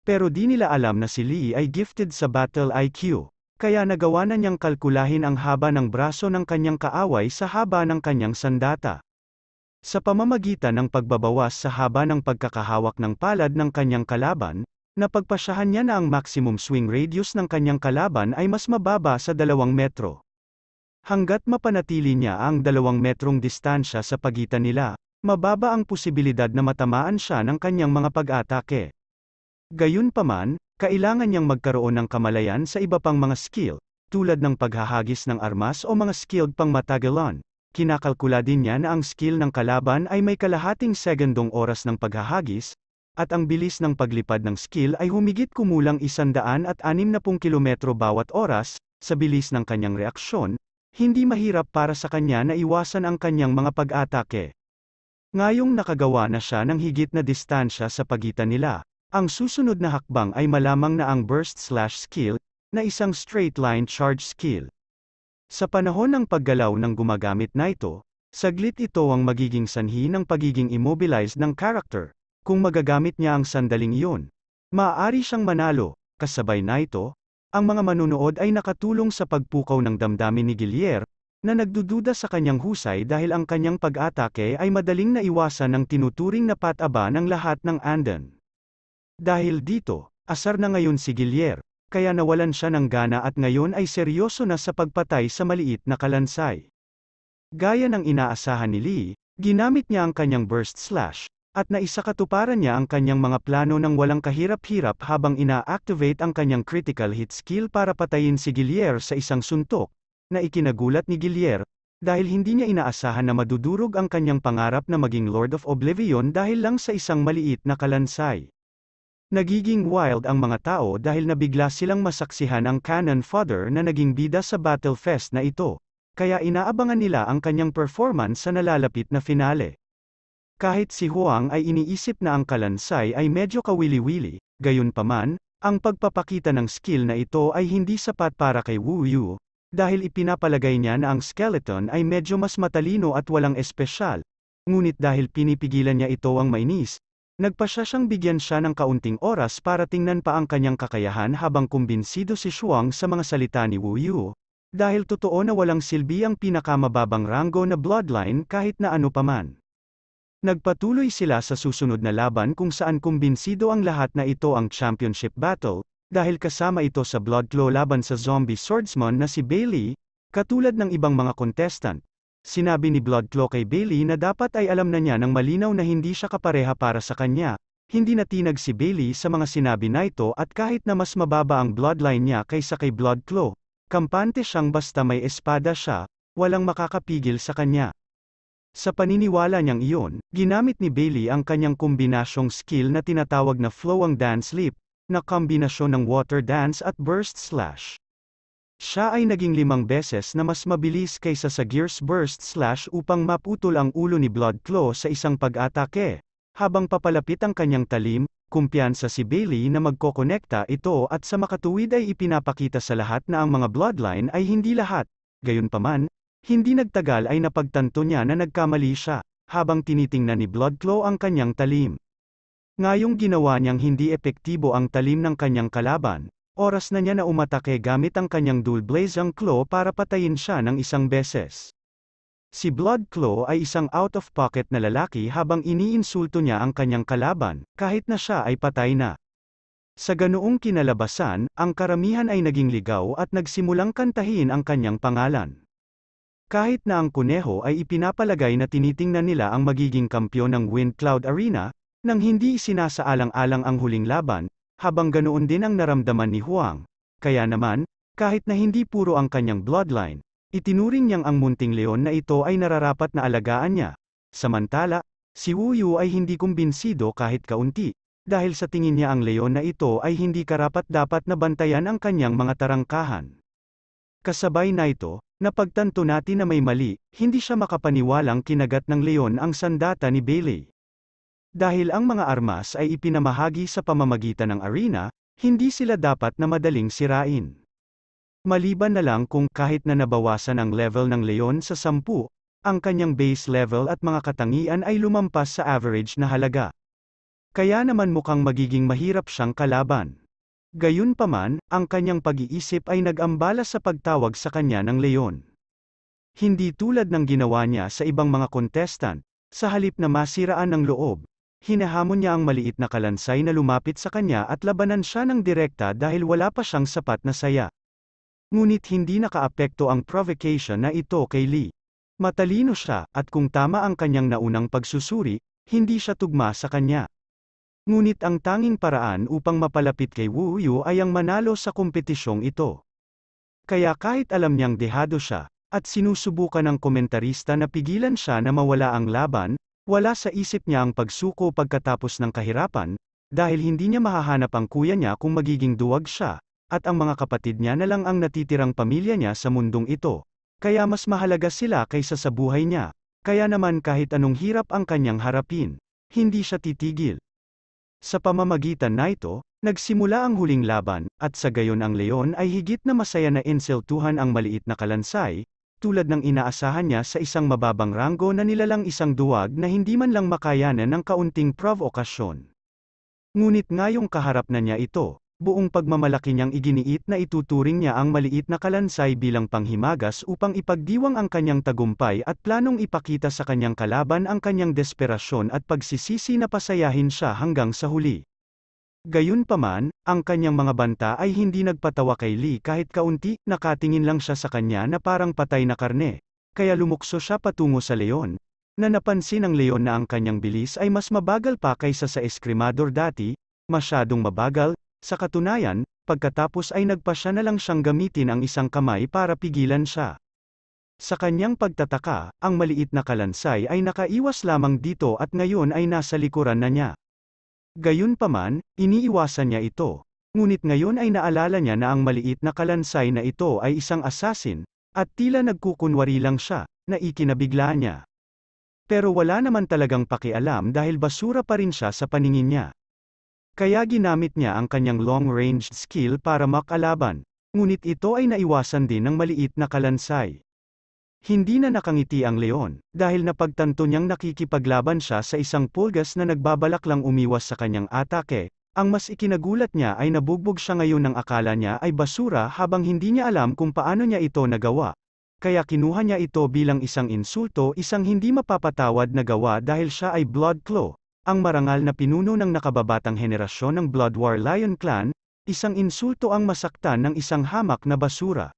Pero di nila alam na si Lee ay gifted sa battle IQ, kaya nagawa na niyang kalkulahin ang haba ng braso ng kanyang kaaway sa haba ng kanyang sandata. Sa pamamagitan ng pagbabawas sa haba ng pagkakahawak ng palad ng kanyang kalaban, napagpasyahan niya na ang maximum swing radius ng kanyang kalaban ay mas mababa sa 2 metro. Hanggat mapanatili niya ang 2 metrong distansya sa pagitan nila, mababa ang posibilidad na matamaan siya ng kanyang mga pag-atake. Gayunpaman, kailangan niyang magkaroon ng kamalayan sa iba pang mga skill, tulad ng paghahagis ng armas o mga skilled pang matagalan. Kinakalkula din niya na ang skill ng kalaban ay may kalahating segundong oras ng paghahagis, at ang bilis ng paglipad ng skill ay humigit kumulang 160 kilometro bawat oras, sa bilis ng kanyang reaksyon, hindi mahirap para sa kanya na iwasan ang kanyang mga pag-atake. Ngayong nakagawa na siya ng higit na distansya sa pagitan nila, ang susunod na hakbang ay malamang na ang burst slash skill, na isang straight line charge skill. Sa panahon ng paggalaw ng gumagamit na ito, saglit ito ang magiging sanhi ng pagiging immobilized ng character, kung magagamit niya ang sandaling iyon. Maaari siyang manalo, kasabay na ito, ang mga manunood ay nakatulong sa pagpukaw ng damdamin ni Gillier, na nagdududa sa kanyang husay dahil ang kanyang pag-atake ay madaling naiwasan ng tinuturing na pataba ng lahat ng Andan. Dahil dito, asar na ngayon si Gilier, kaya nawalan siya ng gana at ngayon ay seryoso na sa pagpatay sa maliit na kalansay. Gaya ng inaasahan ni Lee, ginamit niya ang kanyang burst slash, at naisakatuparan niya ang kanyang mga plano ng walang kahirap-hirap habang ina-activate ang kanyang critical hit skill para patayin si Gilier sa isang suntok, na ikinagulat ni Gillier, dahil hindi niya inaasahan na madudurog ang kanyang pangarap na maging Lord of Oblivion dahil lang sa isang maliit na kalansay. Nagiging wild ang mga tao dahil nabigla silang masaksihan ang cannon Father na naging bida sa Battle Fest na ito, kaya inaabangan nila ang kanyang performance sa nalalapit na finale. Kahit si Huang ay iniisip na ang kalansay ay medyo kawili-wili, gayon paman, ang pagpapakita ng skill na ito ay hindi sapat para kay Wu Yu, dahil ipinapalagay niya na ang skeleton ay medyo mas matalino at walang espesyal. Ngunit dahil pinipigilan niya ito ang mainis, nagpa siya siyang bigyan siya ng kaunting oras para tingnan pa ang kanyang kakayahan habang kumbinsido si Shuang sa mga salita ni Wu Yu, dahil totoo na walang silbi ang pinakamababang ranggo na bloodline kahit na ano paman. Nagpatuloy sila sa susunod na laban kung saan kumbinsido ang lahat na ito ang championship battle, dahil kasama ito sa blood claw laban sa zombie swordsman na si Bailey, katulad ng ibang mga contestant. Sinabi ni Blood Claw kay Bailey na dapat ay alam na niya ng malinaw na hindi siya kapareha para sa kanya, hindi natinag si Bailey sa mga sinabi na ito at kahit na mas mababa ang bloodline niya kaysa kay Blood Claw, kampante siyang basta may espada siya, walang makakapigil sa kanya. Sa paniniwala niyang iyon, ginamit ni Bailey ang kanyang kombinasyong skill na tinatawag na flow ang dance leap, na kombinasyon ng water dance at burst slash. Siya ay naging limang beses na mas mabilis kaysa sa Gears Burst Slash upang maputol ang ulo ni Bloodclaw sa isang pag-atake. Habang papalapit ang kanyang talim, kumpiyansa si Bailey na magkokonekta ito at sa makatuwid ay ipinapakita sa lahat na ang mga bloodline ay hindi lahat. Gayunpaman, hindi nagtagal ay napagtanto niya na nagkamali siya, habang tinitingnan ni Bloodclaw ang kanyang talim. Ngayong ginawa niyang hindi epektibo ang talim ng kanyang kalaban, oras na niya na umatake gamit ang kanyang dual blazing claw para patayin siya ng isang beses. Si Blood Claw ay isang out-of-pocket na lalaki habang iniinsulto niya ang kanyang kalaban, kahit na siya ay patay na. Sa ganoong kinalabasan, ang karamihan ay naging ligaw at nagsimulang kantahin ang kanyang pangalan. Kahit na ang kuneho ay ipinapalagay na tinitingnan nila ang magiging kampiyon ng Wind Cloud Arena, nang hindi sinasaalang alang ang huling laban, habang ganoon din ang naramdaman ni Huang. Kaya naman, kahit na hindi puro ang kanyang bloodline, itinuring niyang ang munting leon na ito ay nararapat na alagaan niya. Samantala, si Wu Yu ay hindi kumbinsido kahit kaunti, dahil sa tingin niya ang leon na ito ay hindi karapat-dapat na bantayan ang kanyang mga tarangkahan. Kasabay na ito, napagtanto natin na may mali, hindi siya makapaniwalang kinagat ng leon ang sandata ni Bailey. Dahil ang mga armas ay ipinamahagi sa pamamagitan ng arena, hindi sila dapat na madaling sirain. Maliban na lang kung kahit na nabawasan ang level ng leon sa 10, ang kanyang base level at mga katangian ay lumampas sa average na halaga. Kaya naman mukhang magiging mahirap siyang kalaban. Gayunpaman, ang kanyang pag-iisip ay nag-ambala sa pagtawag sa kanya ng leon. Hindi tulad ng ginawa niya sa ibang mga contestant, sa halip na masiraan ng loob, Hinahamon niya ang maliit na kalansay na lumapit sa kanya at labanan siya ng direkta dahil wala pa siyang sapat na saya. Ngunit hindi nakaapekto ang provocation na ito kay Lee. Matalino siya, at kung tama ang kanyang naunang pagsusuri, hindi siya tugma sa kanya. Ngunit ang tanging paraan upang mapalapit kay Wu Yu ay ang manalo sa kompetisyong ito. Kaya kahit alam niyang dehado siya, at sinusubukan ng komentarista na pigilan siya na mawala ang laban, wala sa isip niya ang pagsuko pagkatapos ng kahirapan, dahil hindi niya mahahanap ang kuya niya kung magiging duwag siya, at ang mga kapatid niya na lang ang natitirang pamilya niya sa mundong ito. Kaya mas mahalaga sila kaysa sa buhay niya. Kaya naman kahit anong hirap ang kanyang harapin, hindi siya titigil. Sa pamamagitan na ito, nagsimula ang huling laban, at sa gayon ang leon ay higit na masaya na inseltuhan ang maliit na kalansay, tulad ng inaasahan niya sa isang mababang ranggo na nilalang isang duwag na hindi man lang makayanan ng kaunting provokasyon. Ngunit ngayong kaharap na niya ito, buong pagmamalaki niyang iginiit na ituturing niya ang maliit na kalansay bilang panghimagas upang ipagdiwang ang kanyang tagumpay at planong ipakita sa kanyang kalaban ang kanyang desperasyon at pagsisisi na pasayahin siya hanggang sa huli. Gayunpaman, ang kanyang mga banta ay hindi nagpatawa kay Lee kahit kaunti, nakatingin lang siya sa kanya na parang patay na karne, kaya lumukso siya patungo sa leon, na napansin ng leon na ang kanyang bilis ay mas mabagal pa kaysa sa eskrimador dati, masyadong mabagal, sa katunayan, pagkatapos ay nagpa siya na lang siyang gamitin ang isang kamay para pigilan siya. Sa kanyang pagtataka, ang maliit na kalansay ay nakaiwas lamang dito at ngayon ay nasa likuran na niya. Gayunpaman, iniiwasan niya ito. Ngunit ngayon ay naalala niya na ang maliit na kalansay na ito ay isang asasin, at tila nagkukunwari lang siya, na ikinabigla niya. Pero wala naman talagang pakialam dahil basura pa rin siya sa paningin niya. Kaya ginamit niya ang kanyang long-range skill para makalaban, ngunit ito ay naiwasan din ng maliit na kalansay. Hindi na nakangiti ang leon, dahil napagtanto niyang nakikipaglaban siya sa isang pulgas na nagbabalak lang umiwas sa kanyang atake, ang mas ikinagulat niya ay nabugbog siya ngayon ng akala niya ay basura habang hindi niya alam kung paano niya ito nagawa. Kaya kinuha niya ito bilang isang insulto isang hindi mapapatawad na gawa dahil siya ay Blood Claw, ang marangal na pinuno ng nakababatang henerasyon ng Blood War Lion Clan, isang insulto ang masaktan ng isang hamak na basura.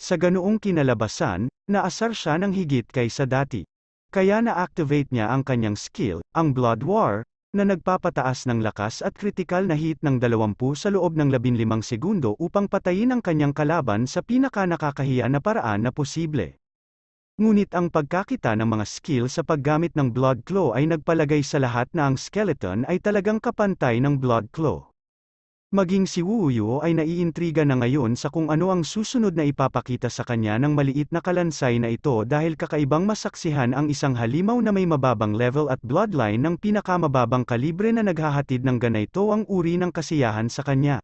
Sa ganoong kinalabasan, naasar siya ng higit kaysa dati. Kaya na-activate niya ang kanyang skill, ang Blood War, na nagpapataas ng lakas at critical na hit ng 20 sa loob ng 15 segundo upang patayin ang kanyang kalaban sa pinaka nakakahiya na paraan na posible. Ngunit ang pagkakita ng mga skill sa paggamit ng Blood Claw ay nagpalagay sa lahat na ang skeleton ay talagang kapantay ng Blood Claw. Maging si Wuyo ay naiintriga na ngayon sa kung ano ang susunod na ipapakita sa kanya ng maliit na kalansay na ito dahil kakaibang masaksihan ang isang halimaw na may mababang level at bloodline ng pinakamababang kalibre na naghahatid ng ganito ang uri ng kasiyahan sa kanya.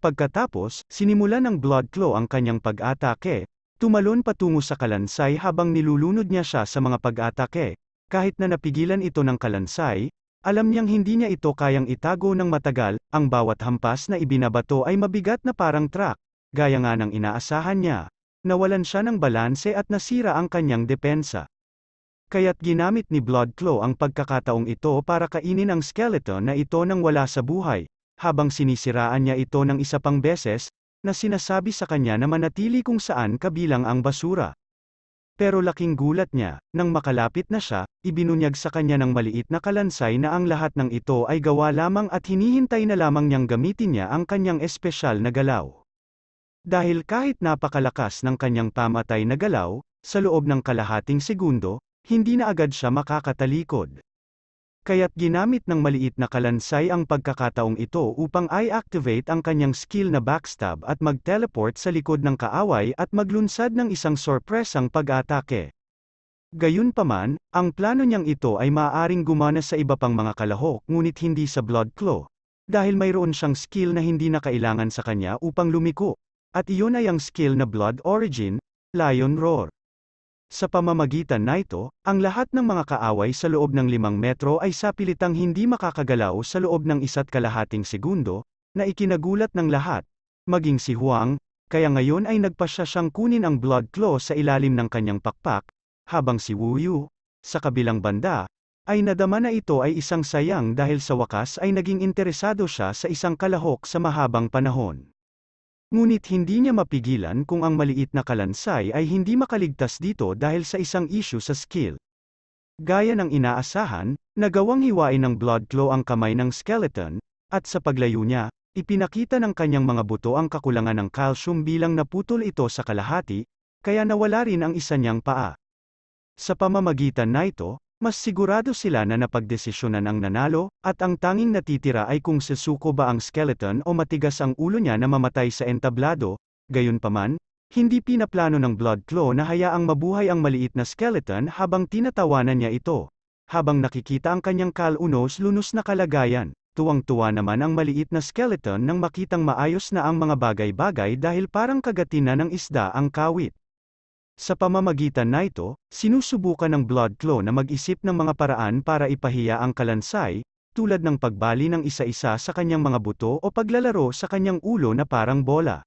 Pagkatapos, sinimula ng Blood Claw ang kanyang pag-atake, tumalon patungo sa kalansay habang nilulunod niya siya sa mga pag-atake. Kahit na napigilan ito ng kalansay, alam niyang hindi niya ito kayang itago ng matagal, ang bawat hampas na ibinabato ay mabigat na parang truck, gaya nga ng inaasahan niya. Nawalan siya ng balanse at nasira ang kanyang depensa. Kaya't ginamit ni Bloodclaw ang pagkakataong ito para kainin ang skeleton na ito nang wala sa buhay, habang sinisiraan niya ito ng isa pang beses, na sinasabi sa kanya na manatili kung saan kabilang ang basura. Pero laking gulat niya, nang makalapit na siya, ibinunyag sa kanya ng maliit na kalansay na ang lahat ng ito ay gawa lamang at hinihintay na lamang niyang gamitin niya ang kanyang espesyal na galaw. Dahil kahit napakalakas ng kanyang pamatay na galaw, sa loob ng kalahating segundo, hindi na agad siya makakatalikod. Kaya't ginamit ng maliit na kalansay ang pagkakataong ito upang i-activate ang kanyang skill na backstab at mag-teleport sa likod ng kaaway at maglunsad ng isang sorpresang pag-atake. Gayunpaman, ang plano niyang ito ay maaaring gumana sa iba pang mga kalahok ngunit hindi sa Blood Claw. Dahil mayroon siyang skill na hindi na kailangan sa kanya upang lumiko. At iyon ay ang skill na Blood Origin, Lion Roar. Sa pamamagitan na ito, ang lahat ng mga kaaway sa loob ng limang metro ay sapilitang hindi makakagalaw sa loob ng isa't kalahating segundo, na ikinagulat ng lahat, maging si Huang, kaya ngayon ay nagpasya siyang kunin ang blood claw sa ilalim ng kanyang pakpak, habang si Wu Yu, sa kabilang banda, ay nadama na ito ay isang sayang dahil sa wakas ay naging interesado siya sa isang kalahok sa mahabang panahon. Ngunit hindi niya mapigilan kung ang maliit na kalansay ay hindi makaligtas dito dahil sa isang issue sa skill. Gaya ng inaasahan, nagawang hiwain ng blood claw ang kamay ng skeleton, at sa paglayo niya, ipinakita ng kanyang mga buto ang kakulangan ng calcium bilang naputol ito sa kalahati, kaya nawala rin ang isa niyang paa. Sa pamamagitan na ito, mas sigurado sila na napagdesisyonan ang nanalo, at ang tanging natitira ay kung sesuko ba ang skeleton o matigas ang ulo niya na mamatay sa entablado, gayunpaman, hindi pinaplano ng Blood Claw na hayaang mabuhay ang maliit na skeleton habang tinatawanan niya ito. Habang nakikita ang kanyang kalunos lunos na kalagayan, tuwang-tuwa naman ang maliit na skeleton nang makitang maayos na ang mga bagay-bagay dahil parang kagatina ng isda ang kawit. Sa pamamagitan na ito, sinusubukan ng blood claw na mag-isip ng mga paraan para ipahiya ang kalansay, tulad ng pagbali ng isa-isa sa kanyang mga buto o paglalaro sa kanyang ulo na parang bola.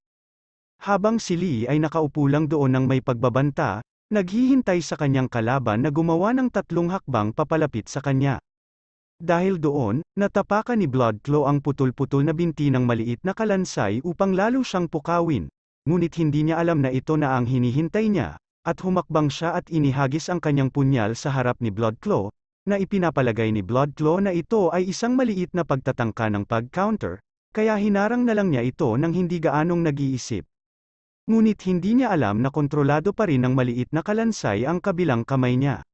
Habang si Lee ay nakaupo lang doon ng may pagbabanta, naghihintay sa kanyang kalaban na gumawa ng tatlong hakbang papalapit sa kanya. Dahil doon, natapakan ni Bloodclaw ang putol-putol na binti ng maliit na kalansay upang lalo siyang pukawin ngunit hindi niya alam na ito na ang hinihintay niya, at humakbang siya at inihagis ang kanyang punyal sa harap ni Bloodclaw, na ipinapalagay ni Bloodclaw na ito ay isang maliit na pagtatangka ng pag-counter, kaya hinarang na lang niya ito nang hindi gaanong nag-iisip. Ngunit hindi niya alam na kontrolado pa rin ng maliit na kalansay ang kabilang kamay niya.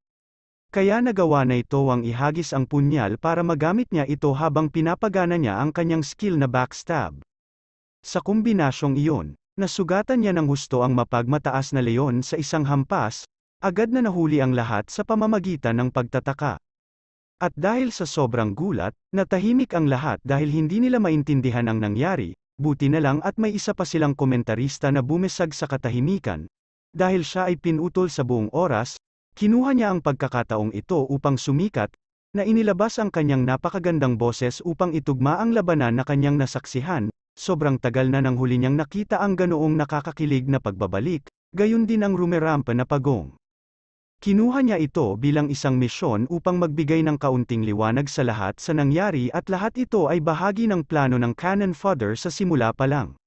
Kaya nagawa na ito ang ihagis ang punyal para magamit niya ito habang pinapagana niya ang kanyang skill na backstab. Sa kombinasyong iyon, Nasugatan niya ng husto ang mapagmataas na leon sa isang hampas, agad na nahuli ang lahat sa pamamagitan ng pagtataka. At dahil sa sobrang gulat, natahimik ang lahat dahil hindi nila maintindihan ang nangyari, buti na lang at may isa pa silang komentarista na bumesag sa katahimikan. Dahil siya ay pinutol sa buong oras, kinuha niya ang pagkakataong ito upang sumikat, na inilabas ang kanyang napakagandang boses upang itugma ang labanan na kanyang nasaksihan, sobrang tagal na nang huli niyang nakita ang ganoong nakakakilig na pagbabalik, gayon din ang rumerampa na pagong. Kinuha niya ito bilang isang misyon upang magbigay ng kaunting liwanag sa lahat sa nangyari at lahat ito ay bahagi ng plano ng cannon fodder sa simula pa lang.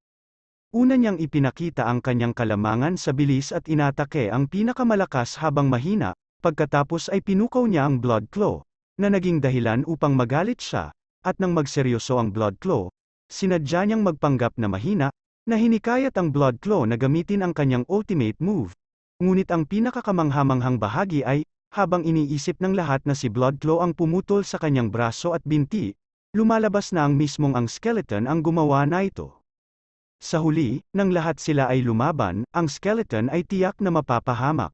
Una niyang ipinakita ang kanyang kalamangan sa bilis at inatake ang pinakamalakas habang mahina, pagkatapos ay pinukaw niya ang blood claw, na naging dahilan upang magalit siya, at nang magseryoso ang blood claw, sinadya niyang magpanggap na mahina, na hinikayat ang Blood Claw na gamitin ang kanyang ultimate move. Ngunit ang pinakakamanghamanghang bahagi ay, habang iniisip ng lahat na si Blood Claw ang pumutol sa kanyang braso at binti, lumalabas na ang mismong ang skeleton ang gumawa na ito. Sa huli, nang lahat sila ay lumaban, ang skeleton ay tiyak na mapapahamak.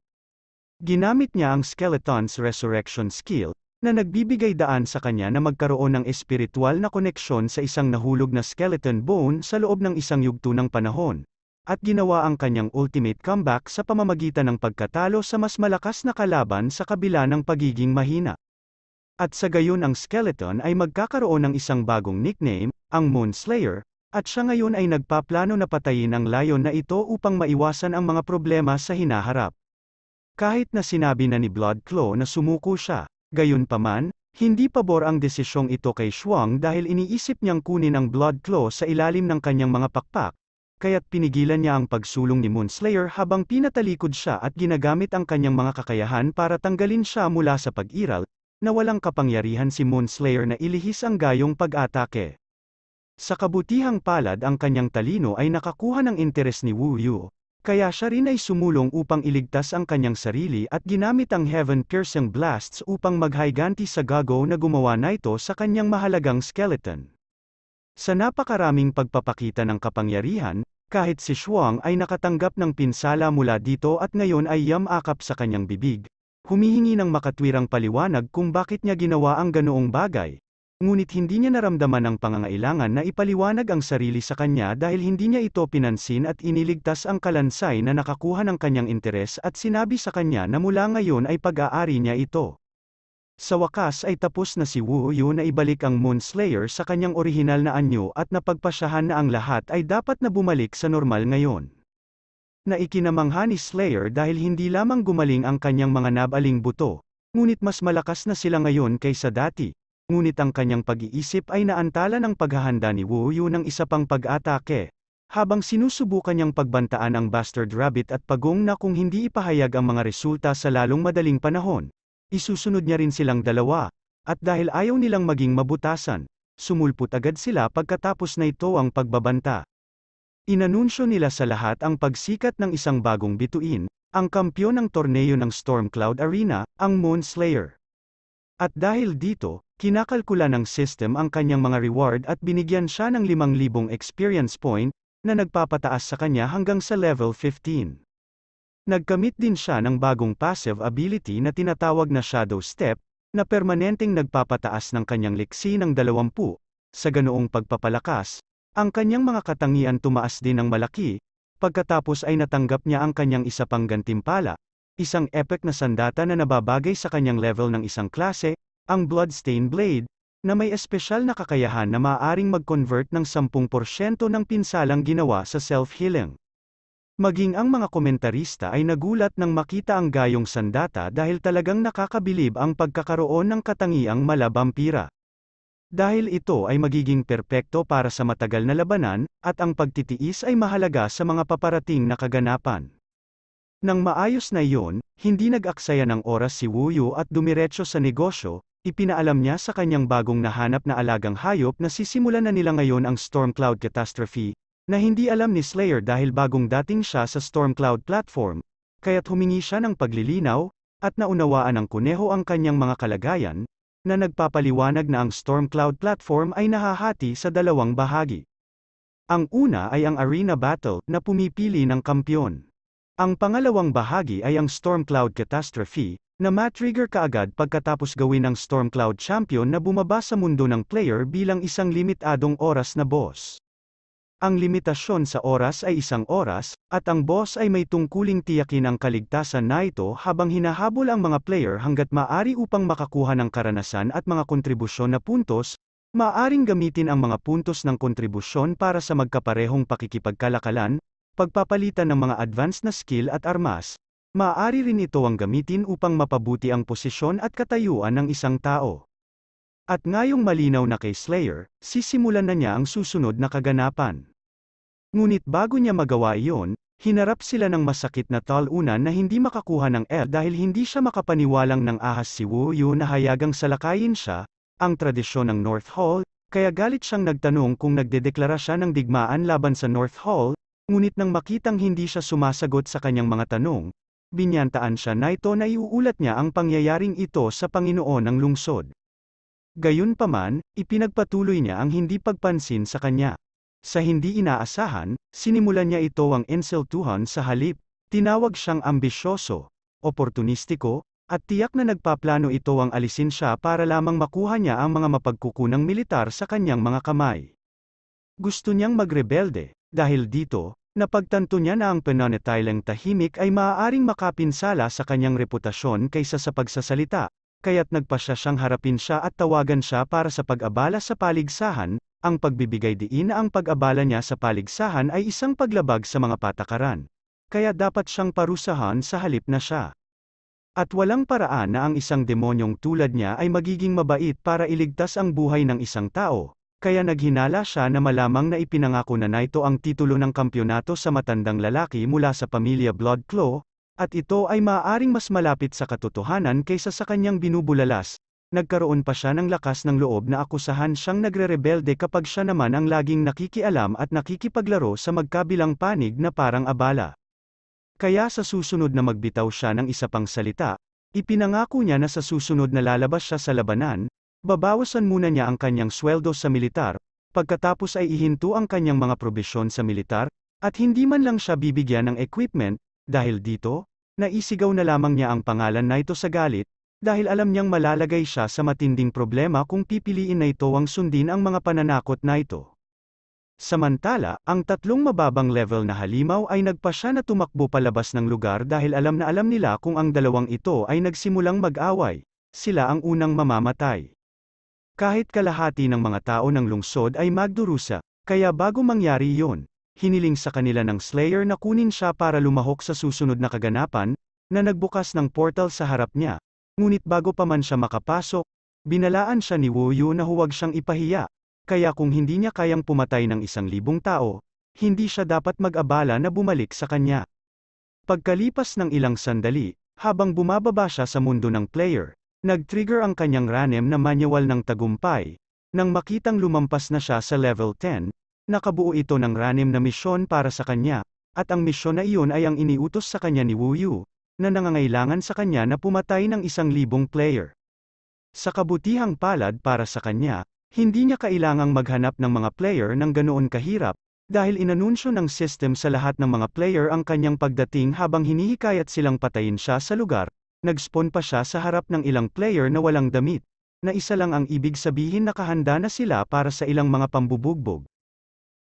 Ginamit niya ang skeleton's resurrection skill, na nagbibigay daan sa kanya na magkaroon ng espiritual na koneksyon sa isang nahulog na skeleton bone sa loob ng isang yugto ng panahon, at ginawa ang kanyang ultimate comeback sa pamamagitan ng pagkatalo sa mas malakas na kalaban sa kabila ng pagiging mahina. At sa gayon ang skeleton ay magkakaroon ng isang bagong nickname, ang Moon Slayer, at siya ngayon ay nagpaplano na patayin ang layon na ito upang maiwasan ang mga problema sa hinaharap. Kahit na sinabi na ni Blood Claw na sumuko siya, Gayunpaman, hindi pabor ang desisyong ito kay Shuang dahil iniisip niyang kunin ang blood claw sa ilalim ng kanyang mga pakpak, kaya't pinigilan niya ang pagsulong ni Moonslayer habang pinatalikod siya at ginagamit ang kanyang mga kakayahan para tanggalin siya mula sa pag-iral, na walang kapangyarihan si Moonslayer na ilihis ang gayong pag-atake. Sa kabutihang palad ang kanyang talino ay nakakuha ng interes ni Wu Yu, kaya siya rin ay sumulong upang iligtas ang kanyang sarili at ginamit ang heaven-piercing blasts upang maghiganti sa gago na gumawa na ito sa kanyang mahalagang skeleton. Sa napakaraming pagpapakita ng kapangyarihan, kahit si Shuang ay nakatanggap ng pinsala mula dito at ngayon ay yamakap sa kanyang bibig, humihingi ng makatwirang paliwanag kung bakit niya ginawa ang ganoong bagay, ngunit hindi niya naramdaman ang pangangailangan na ipaliwanag ang sarili sa kanya dahil hindi niya ito pinansin at iniligtas ang kalansay na nakakuha ng kanyang interes at sinabi sa kanya na mula ngayon ay pag-aari niya ito. Sa wakas ay tapos na si Wu Yu na ibalik ang Moon Slayer sa kanyang orihinal na anyo at napagpasyahan na ang lahat ay dapat na bumalik sa normal ngayon. Naikinamangha ni Slayer dahil hindi lamang gumaling ang kanyang mga nabaling buto, ngunit mas malakas na sila ngayon kaysa dati, ngunit ang kanyang pag-iisip ay naantala ng paghahanda ni Wu Yu ng isa pang pag-atake. Habang sinusubukan niyang pagbantaan ang bastard rabbit at pagong na kung hindi ipahayag ang mga resulta sa lalong madaling panahon, isusunod niya rin silang dalawa, at dahil ayaw nilang maging mabutasan, sumulpot agad sila pagkatapos na ito ang pagbabanta. Inanunsyo nila sa lahat ang pagsikat ng isang bagong bituin, ang kampiyon ng torneo ng Storm Cloud Arena, ang Moon Slayer. At dahil dito, Kinakalkula ng system ang kanyang mga reward at binigyan siya ng 5,000 experience point, na nagpapataas sa kanya hanggang sa level 15. Nagkamit din siya ng bagong passive ability na tinatawag na Shadow Step, na permanenteng nagpapataas ng kanyang liksi ng 20, sa ganoong pagpapalakas, ang kanyang mga katangian tumaas din ng malaki, pagkatapos ay natanggap niya ang kanyang isa pang gantimpala, isang epic na sandata na nababagay sa kanyang level ng isang klase, ang Bloodstain Blade, na may espesyal na kakayahan na maaaring mag-convert ng 10% ng pinsalang ginawa sa self-healing. Maging ang mga komentarista ay nagulat nang makita ang gayong sandata dahil talagang nakakabilib ang pagkakaroon ng katangiang malabampira. Dahil ito ay magiging perpekto para sa matagal na labanan, at ang pagtitiis ay mahalaga sa mga paparating na kaganapan. Nang maayos na iyon, hindi nag-aksaya ng oras si Wuyu at dumiretso sa negosyo, Ipinaalam niya sa kanyang bagong nahanap na alagang hayop na sisimulan na nila ngayon ang Stormcloud Catastrophe, na hindi alam ni Slayer dahil bagong dating siya sa Stormcloud platform, kaya't humingi siya ng paglilinaw, at naunawaan ng kuneho ang kanyang mga kalagayan, na nagpapaliwanag na ang Stormcloud platform ay nahahati sa dalawang bahagi. Ang una ay ang arena battle na pumipili ng kampiyon. Ang pangalawang bahagi ay ang Stormcloud Catastrophe, na matrigger kaagad pagkatapos gawin ng Storm Cloud Champion na bumaba sa mundo ng player bilang isang limitadong oras na boss. Ang limitasyon sa oras ay isang oras, at ang boss ay may tungkuling tiyakin ang kaligtasan na ito habang hinahabol ang mga player hanggat maari upang makakuha ng karanasan at mga kontribusyon na puntos, maaring gamitin ang mga puntos ng kontribusyon para sa magkaparehong pakikipagkalakalan, pagpapalitan ng mga advanced na skill at armas, Maari rin ito ang gamitin upang mapabuti ang posisyon at katayuan ng isang tao. At ngayong malinaw na kay Slayer, sisimulan na niya ang susunod na kaganapan. Ngunit bago niya magawa iyon, hinarap sila ng masakit na talunan na hindi makakuha ng L dahil hindi siya makapaniwalang ng ahas si Wu Yu na hayagang salakayin siya, ang tradisyon ng North Hall, kaya galit siyang nagtanong kung nagdedeklara siya ng digmaan laban sa North Hall, ngunit nang makitang hindi siya sumasagot sa kanyang mga tanong, binyantaan siya na ito na iuulat niya ang pangyayaring ito sa Panginoon ng lungsod. Gayunpaman, ipinagpatuloy niya ang hindi pagpansin sa kanya. Sa hindi inaasahan, sinimulan niya ito ang enseltuhan sa halip, tinawag siyang ambisyoso, oportunistiko, at tiyak na nagpaplano ito ang alisin siya para lamang makuha niya ang mga mapagkukunang militar sa kanyang mga kamay. Gusto niyang magrebelde, dahil dito, Napagtanto niya na ang pananatiling tahimik ay maaaring makapinsala sa kanyang reputasyon kaysa sa pagsasalita, kaya't nagpa siya siyang harapin siya at tawagan siya para sa pag-abala sa paligsahan, ang pagbibigay diin na ang pag-abala niya sa paligsahan ay isang paglabag sa mga patakaran. Kaya dapat siyang parusahan sa halip na siya. At walang paraan na ang isang demonyong tulad niya ay magiging mabait para iligtas ang buhay ng isang tao, kaya naghinala siya na malamang na ipinangako na Naito ang titulo ng kampyonato sa matandang lalaki mula sa pamilya Bloodclaw, at ito ay maaaring mas malapit sa katotohanan kaysa sa kanyang binubulalas. Nagkaroon pa siya ng lakas ng loob na akusahan siyang nagre-rebelde kapag siya naman ang laging nakikialam at nakikipaglaro sa magkabilang panig na parang abala. Kaya sa susunod na magbitaw siya ng isa pang salita, ipinangako niya na sa susunod na lalabas siya sa labanan, Babawasan muna niya ang kanyang sweldo sa militar, pagkatapos ay ihinto ang kanyang mga probisyon sa militar, at hindi man lang siya bibigyan ng equipment, dahil dito, naisigaw na lamang niya ang pangalan na ito sa galit, dahil alam niyang malalagay siya sa matinding problema kung pipiliin na ito ang sundin ang mga pananakot na ito. Samantala, ang tatlong mababang level na halimaw ay nagpa siya na tumakbo palabas ng lugar dahil alam na alam nila kung ang dalawang ito ay nagsimulang mag-away, sila ang unang mamamatay. Kahit kalahati ng mga tao ng lungsod ay magdurusa, kaya bago mangyari yon, hiniling sa kanila ng Slayer na kunin siya para lumahok sa susunod na kaganapan, na nagbukas ng portal sa harap niya, ngunit bago pa man siya makapasok, binalaan siya ni Wuyu na huwag siyang ipahiya, kaya kung hindi niya kayang pumatay ng isang libong tao, hindi siya dapat mag-abala na bumalik sa kanya. Pagkalipas ng ilang sandali, habang bumababa siya sa mundo ng player, Nag-trigger ang kanyang ranem na manyawal ng tagumpay, nang makitang lumampas na siya sa level 10, nakabuo ito ng ranem na misyon para sa kanya, at ang misyon na iyon ay ang iniutos sa kanya ni Wu Yu, na nangangailangan sa kanya na pumatay ng isang libong player. Sa kabutihang palad para sa kanya, hindi niya kailangang maghanap ng mga player ng ganoon kahirap, dahil inanunsyo ng system sa lahat ng mga player ang kanyang pagdating habang hinihikayat silang patayin siya sa lugar, Nagspawn pa siya sa harap ng ilang player na walang damit, na isa lang ang ibig sabihin nakahanda na sila para sa ilang mga pambubugbog.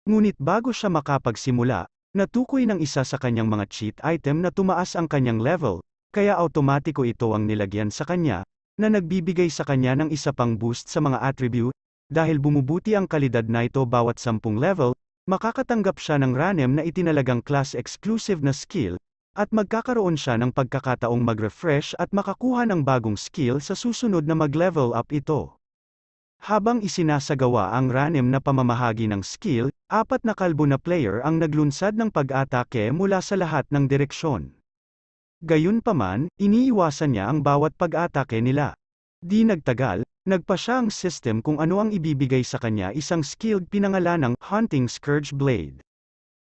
Ngunit bago siya makapagsimula, natukoy ng isa sa kanyang mga cheat item na tumaas ang kanyang level, kaya automatiko ito ang nilagyan sa kanya, na nagbibigay sa kanya ng isa pang boost sa mga attribute, dahil bumubuti ang kalidad na ito bawat 10 level, makakatanggap siya ng ranem na itinalagang class exclusive na skill, at magkakaroon siya ng pagkakataong mag-refresh at makakuha ng bagong skill sa susunod na mag-level up ito. Habang isinasagawa ang ranim na pamamahagi ng skill, apat na kalbo na player ang naglunsad ng pag-atake mula sa lahat ng direksyon. Gayunpaman, iniiwasan niya ang bawat pag-atake nila. Di nagtagal, nagpa siya ang system kung ano ang ibibigay sa kanya isang skilled pinangalan ng Hunting Scourge Blade.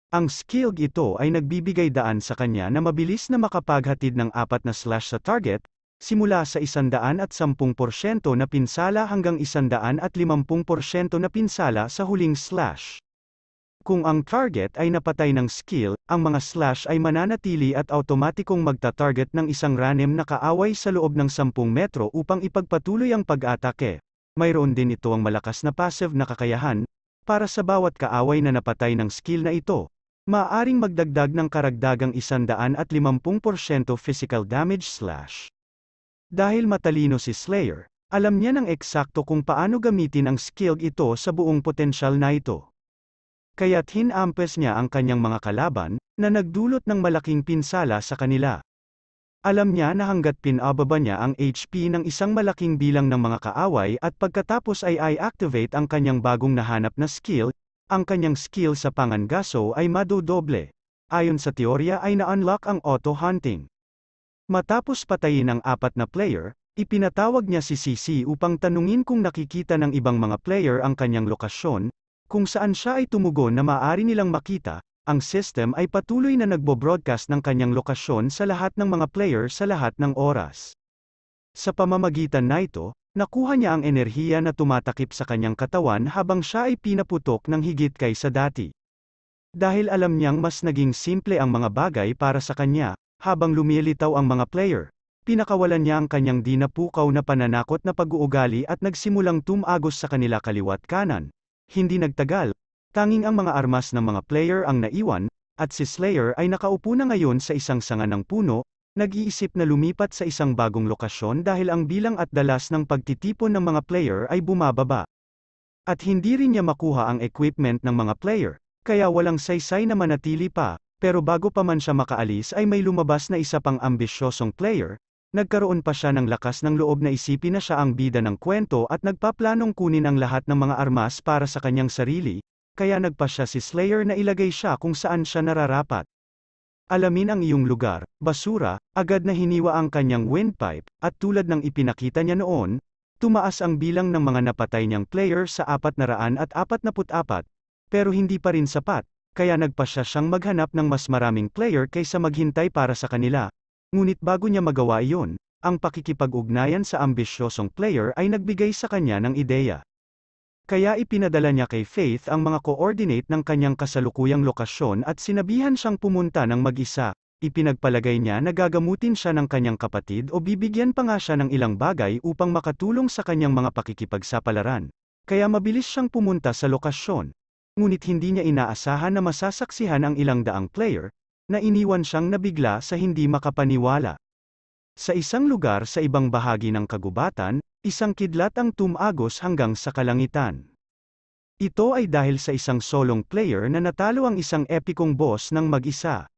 Ang skill ito ay nagbibigay daan sa kanya na mabilis na makapaghatid ng apat na slash sa target, simula sa 110% na pinsala hanggang 150% na pinsala sa huling slash. Kung ang target ay napatay ng skill, ang mga slash ay mananatili at automatikong magta-target ng isang ranem na kaaway sa loob ng 10 metro upang ipagpatuloy ang pag-atake. Mayroon din ito ang malakas na passive na kakayahan, para sa bawat kaaway na napatay ng skill na ito, Maaring magdagdag ng karagdagang 150% physical damage slash. Dahil matalino si Slayer, alam niya ng eksakto kung paano gamitin ang skill ito sa buong potensyal na ito. Kaya't hinampes niya ang kanyang mga kalaban, na nagdulot ng malaking pinsala sa kanila. Alam niya na hanggat pinababa niya ang HP ng isang malaking bilang ng mga kaaway at pagkatapos ay i-activate ang kanyang bagong nahanap na skill, ang kanyang skill sa pangangaso ay madudoble. Ayon sa teorya ay na-unlock ang auto hunting. Matapos patayin ang apat na player, ipinatawag niya si CC upang tanungin kung nakikita ng ibang mga player ang kanyang lokasyon, kung saan siya ay tumugon na maaari nilang makita, ang system ay patuloy na nagbo-broadcast ng kanyang lokasyon sa lahat ng mga player sa lahat ng oras. Sa pamamagitan na ito, Nakuha niya ang enerhiya na tumatakip sa kanyang katawan habang siya ay pinaputok ng higit kaysa dati. Dahil alam niyang mas naging simple ang mga bagay para sa kanya, habang lumilitaw ang mga player, pinakawalan niya ang kanyang dinapukaw na pananakot na pag-uugali at nagsimulang tumagos sa kanila kaliwat kanan. Hindi nagtagal, tanging ang mga armas ng mga player ang naiwan, at si Slayer ay nakaupo na ngayon sa isang sanga ng puno, nag-iisip na lumipat sa isang bagong lokasyon dahil ang bilang at dalas ng pagtitipon ng mga player ay bumababa. At hindi rin niya makuha ang equipment ng mga player, kaya walang saysay na manatili pa, pero bago pa man siya makaalis ay may lumabas na isa pang ambisyosong player, nagkaroon pa siya ng lakas ng loob na isipin na siya ang bida ng kwento at nagpaplanong kunin ang lahat ng mga armas para sa kanyang sarili, kaya nagpa siya si Slayer na ilagay siya kung saan siya nararapat. Alamin ang iyong lugar, basura, agad na hiniwa ang kanyang windpipe, at tulad ng ipinakita niya noon, tumaas ang bilang ng mga napatay niyang player sa 444, pero hindi pa rin sapat, kaya nagpa siya siyang maghanap ng mas maraming player kaysa maghintay para sa kanila. Ngunit bago niya magawa iyon, ang pakikipag-ugnayan sa ambisyosong player ay nagbigay sa kanya ng ideya. Kaya ipinadala niya kay Faith ang mga coordinate ng kanyang kasalukuyang lokasyon at sinabihan siyang pumunta ng mag-isa. Ipinagpalagay niya na gagamutin siya ng kanyang kapatid o bibigyan pa nga siya ng ilang bagay upang makatulong sa kanyang mga pakikipagsapalaran. Kaya mabilis siyang pumunta sa lokasyon. Ngunit hindi niya inaasahan na masasaksihan ang ilang daang player, na iniwan siyang nabigla sa hindi makapaniwala. Sa isang lugar sa ibang bahagi ng kagubatan, Isang kidlat ang tumagos hanggang sa kalangitan. Ito ay dahil sa isang solong player na natalo ang isang epikong boss ng mag-isa.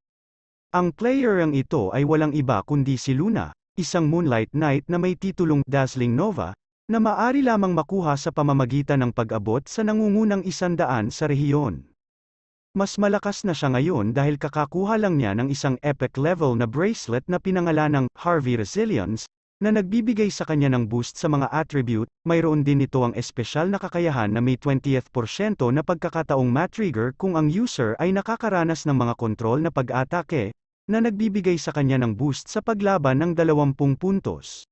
Ang player ang ito ay walang iba kundi si Luna, isang Moonlight Knight na may titulong Dazzling Nova, na maari lamang makuha sa pamamagitan ng pag-abot sa nangungunang isandaan sa rehiyon. Mas malakas na siya ngayon dahil kakakuha lang niya ng isang epic level na bracelet na pinangalan ng Harvey Resilience, na nagbibigay sa kanya ng boost sa mga attribute, mayroon din ito ang espesyal na kakayahan na may 20th% na pagkakataong matrigger kung ang user ay nakakaranas ng mga kontrol na pag-atake, na nagbibigay sa kanya ng boost sa paglaban ng 20 puntos.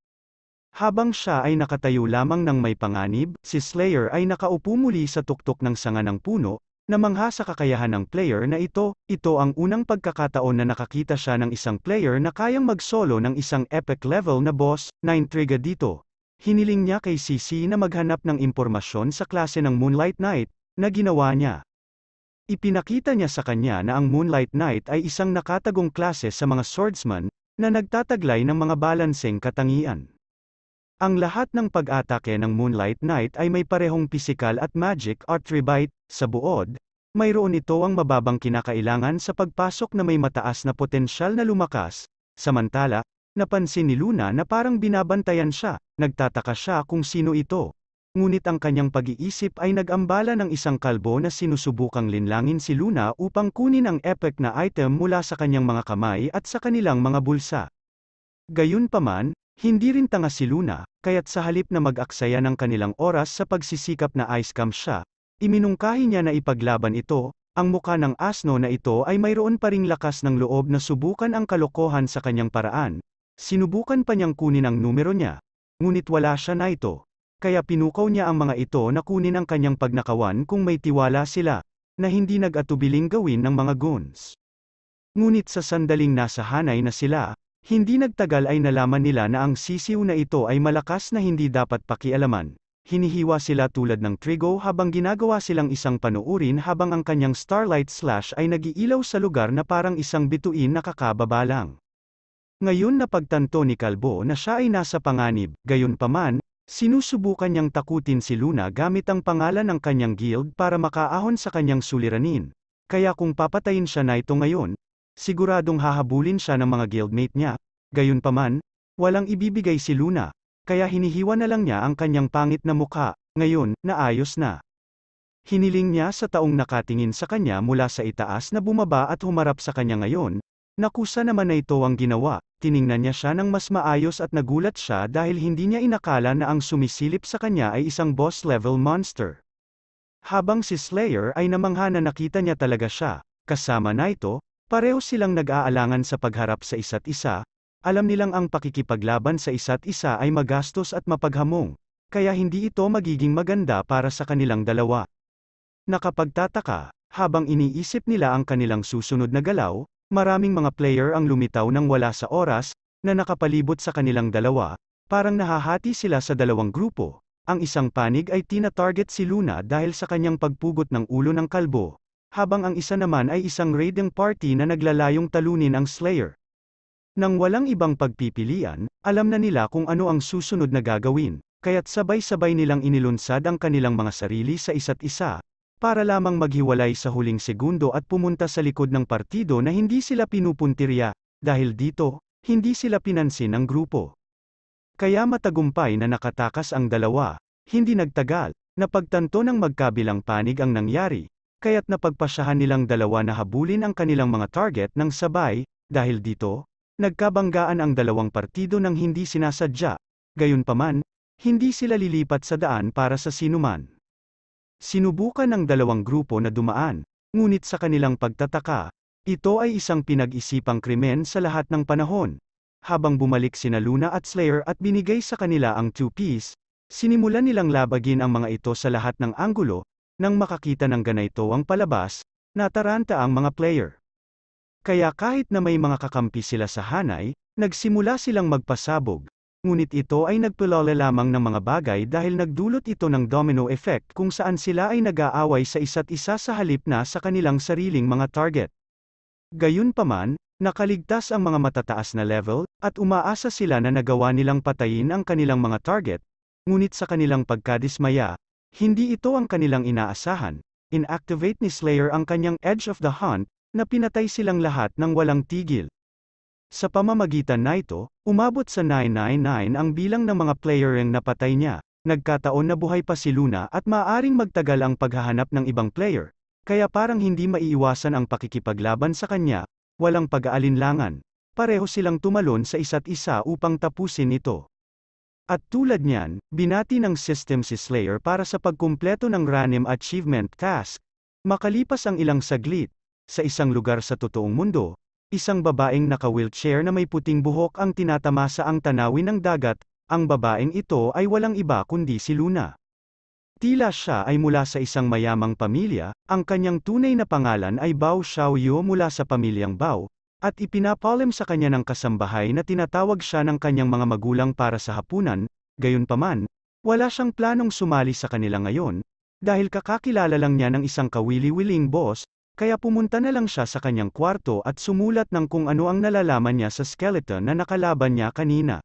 Habang siya ay nakatayo lamang ng may panganib, si Slayer ay nakaupo muli sa tuktok ng sanga ng puno, Namangha sa kakayahan ng player na ito, ito ang unang pagkakataon na nakakita siya ng isang player na kayang mag-solo ng isang epic level na boss, na intriga dito. Hiniling niya kay CC na maghanap ng impormasyon sa klase ng Moonlight Knight, na ginawa niya. Ipinakita niya sa kanya na ang Moonlight Knight ay isang nakatagong klase sa mga swordsman, na nagtataglay ng mga balancing katangian. Ang lahat ng pag-atake ng Moonlight Knight ay may parehong physical at magic attribute, sa buod, mayroon ito ang mababang kinakailangan sa pagpasok na may mataas na potensyal na lumakas, samantala, napansin ni Luna na parang binabantayan siya, nagtataka siya kung sino ito. Ngunit ang kanyang pag-iisip ay nag-ambala ng isang kalbo na sinusubukang linlangin si Luna upang kunin ang epic na item mula sa kanyang mga kamay at sa kanilang mga bulsa. Gayunpaman, hindi rin tanga si Luna, kaya't sa halip na mag-aksaya ng kanilang oras sa pagsisikap na ice camp siya, Iminungkahi niya na ipaglaban ito, ang muka ng asno na ito ay mayroon pa ring lakas ng loob na subukan ang kalokohan sa kanyang paraan. Sinubukan pa niyang kunin ang numero niya, ngunit wala siya na ito. Kaya pinukaw niya ang mga ito na kunin ang kanyang pagnakawan kung may tiwala sila, na hindi nag-atubiling gawin ng mga goons. Ngunit sa sandaling nasa hanay na sila, hindi nagtagal ay nalaman nila na ang sisiw na ito ay malakas na hindi dapat pakialaman hinihiwa sila tulad ng trigo habang ginagawa silang isang panuurin habang ang kanyang starlight slash ay nagiilaw sa lugar na parang isang bituin na kakababa lang. Ngayon pagtanto ni Kalbo na siya ay nasa panganib, gayunpaman, sinusubukan niyang takutin si Luna gamit ang pangalan ng kanyang guild para makaahon sa kanyang suliranin, kaya kung papatayin siya na ito ngayon, siguradong hahabulin siya ng mga guildmate niya, gayunpaman, walang ibibigay si Luna, kaya hinihiwa na lang niya ang kanyang pangit na mukha, ngayon, naayos na. Hiniling niya sa taong nakatingin sa kanya mula sa itaas na bumaba at humarap sa kanya ngayon, nakusa naman na ito ang ginawa, tiningnan niya siya ng mas maayos at nagulat siya dahil hindi niya inakala na ang sumisilip sa kanya ay isang boss-level monster. Habang si Slayer ay namangha na nakita niya talaga siya, kasama na ito, pareho silang nag-aalangan sa pagharap sa isa't isa, alam nilang ang pakikipaglaban sa isa't isa ay magastos at mapaghamong, kaya hindi ito magiging maganda para sa kanilang dalawa. Nakapagtataka, habang iniisip nila ang kanilang susunod na galaw, maraming mga player ang lumitaw nang wala sa oras, na nakapalibot sa kanilang dalawa, parang nahahati sila sa dalawang grupo. Ang isang panig ay tina-target si Luna dahil sa kanyang pagpugot ng ulo ng kalbo, habang ang isa naman ay isang raiding party na naglalayong talunin ang Slayer. Nang walang ibang pagpipilian, alam na nila kung ano ang susunod na gagawin, kaya't sabay-sabay nilang inilunsad ang kanilang mga sarili sa isa't isa, para lamang maghiwalay sa huling segundo at pumunta sa likod ng partido na hindi sila pinupuntirya, dahil dito, hindi sila pinansin ng grupo. Kaya matagumpay na nakatakas ang dalawa, hindi nagtagal, napagtanto ng magkabilang panig ang nangyari, kaya't napagpasyahan nilang dalawa na habulin ang kanilang mga target ng sabay, dahil dito, Nagkabanggaan ang dalawang partido ng hindi sinasadya, gayunpaman, hindi sila lilipat sa daan para sa sinuman. Sinubukan ng dalawang grupo na dumaan, ngunit sa kanilang pagtataka, ito ay isang pinag-isipang krimen sa lahat ng panahon. Habang bumalik sina Luna at Slayer at binigay sa kanila ang two-piece, sinimulan nilang labagin ang mga ito sa lahat ng anggulo, nang makakita ng ganito ang palabas, nataranta ang mga player. Kaya kahit na may mga kakampi sila sa hanay, nagsimula silang magpasabog. Ngunit ito ay nagpulole lamang ng mga bagay dahil nagdulot ito ng domino effect kung saan sila ay nag-aaway sa isa't isa sa halip na sa kanilang sariling mga target. Gayunpaman, nakaligtas ang mga matataas na level, at umaasa sila na nagawa nilang patayin ang kanilang mga target, ngunit sa kanilang pagkadismaya, hindi ito ang kanilang inaasahan, inactivate ni Slayer ang kanyang Edge of the Hunt, na pinatay silang lahat ng walang tigil. Sa pamamagitan na ito, umabot sa 999 ang bilang ng mga player ang napatay niya, nagkataon na buhay pa si Luna at maaring magtagal ang paghahanap ng ibang player, kaya parang hindi maiiwasan ang pakikipaglaban sa kanya, walang pag-aalinlangan, pareho silang tumalon sa isa't isa upang tapusin ito. At tulad niyan, binati ng system si Slayer para sa pagkumpleto ng Ranim Achievement Task. Makalipas ang ilang saglit, sa isang lugar sa totoong mundo, isang babaeng naka-wheelchair na may puting buhok ang tinatamasa ang tanawin ng dagat, ang babaeng ito ay walang iba kundi si Luna. Tila siya ay mula sa isang mayamang pamilya, ang kanyang tunay na pangalan ay Bao Xiaoyu mula sa pamilyang Bao, at ipinapalim sa kanya ng kasambahay na tinatawag siya ng kanyang mga magulang para sa hapunan, gayunpaman, wala siyang planong sumali sa kanila ngayon, dahil kakakilala lang niya ng isang kawili-wiling boss, kaya pumunta na lang siya sa kanyang kwarto at sumulat ng kung ano ang nalalaman niya sa skeleton na nakalaban niya kanina.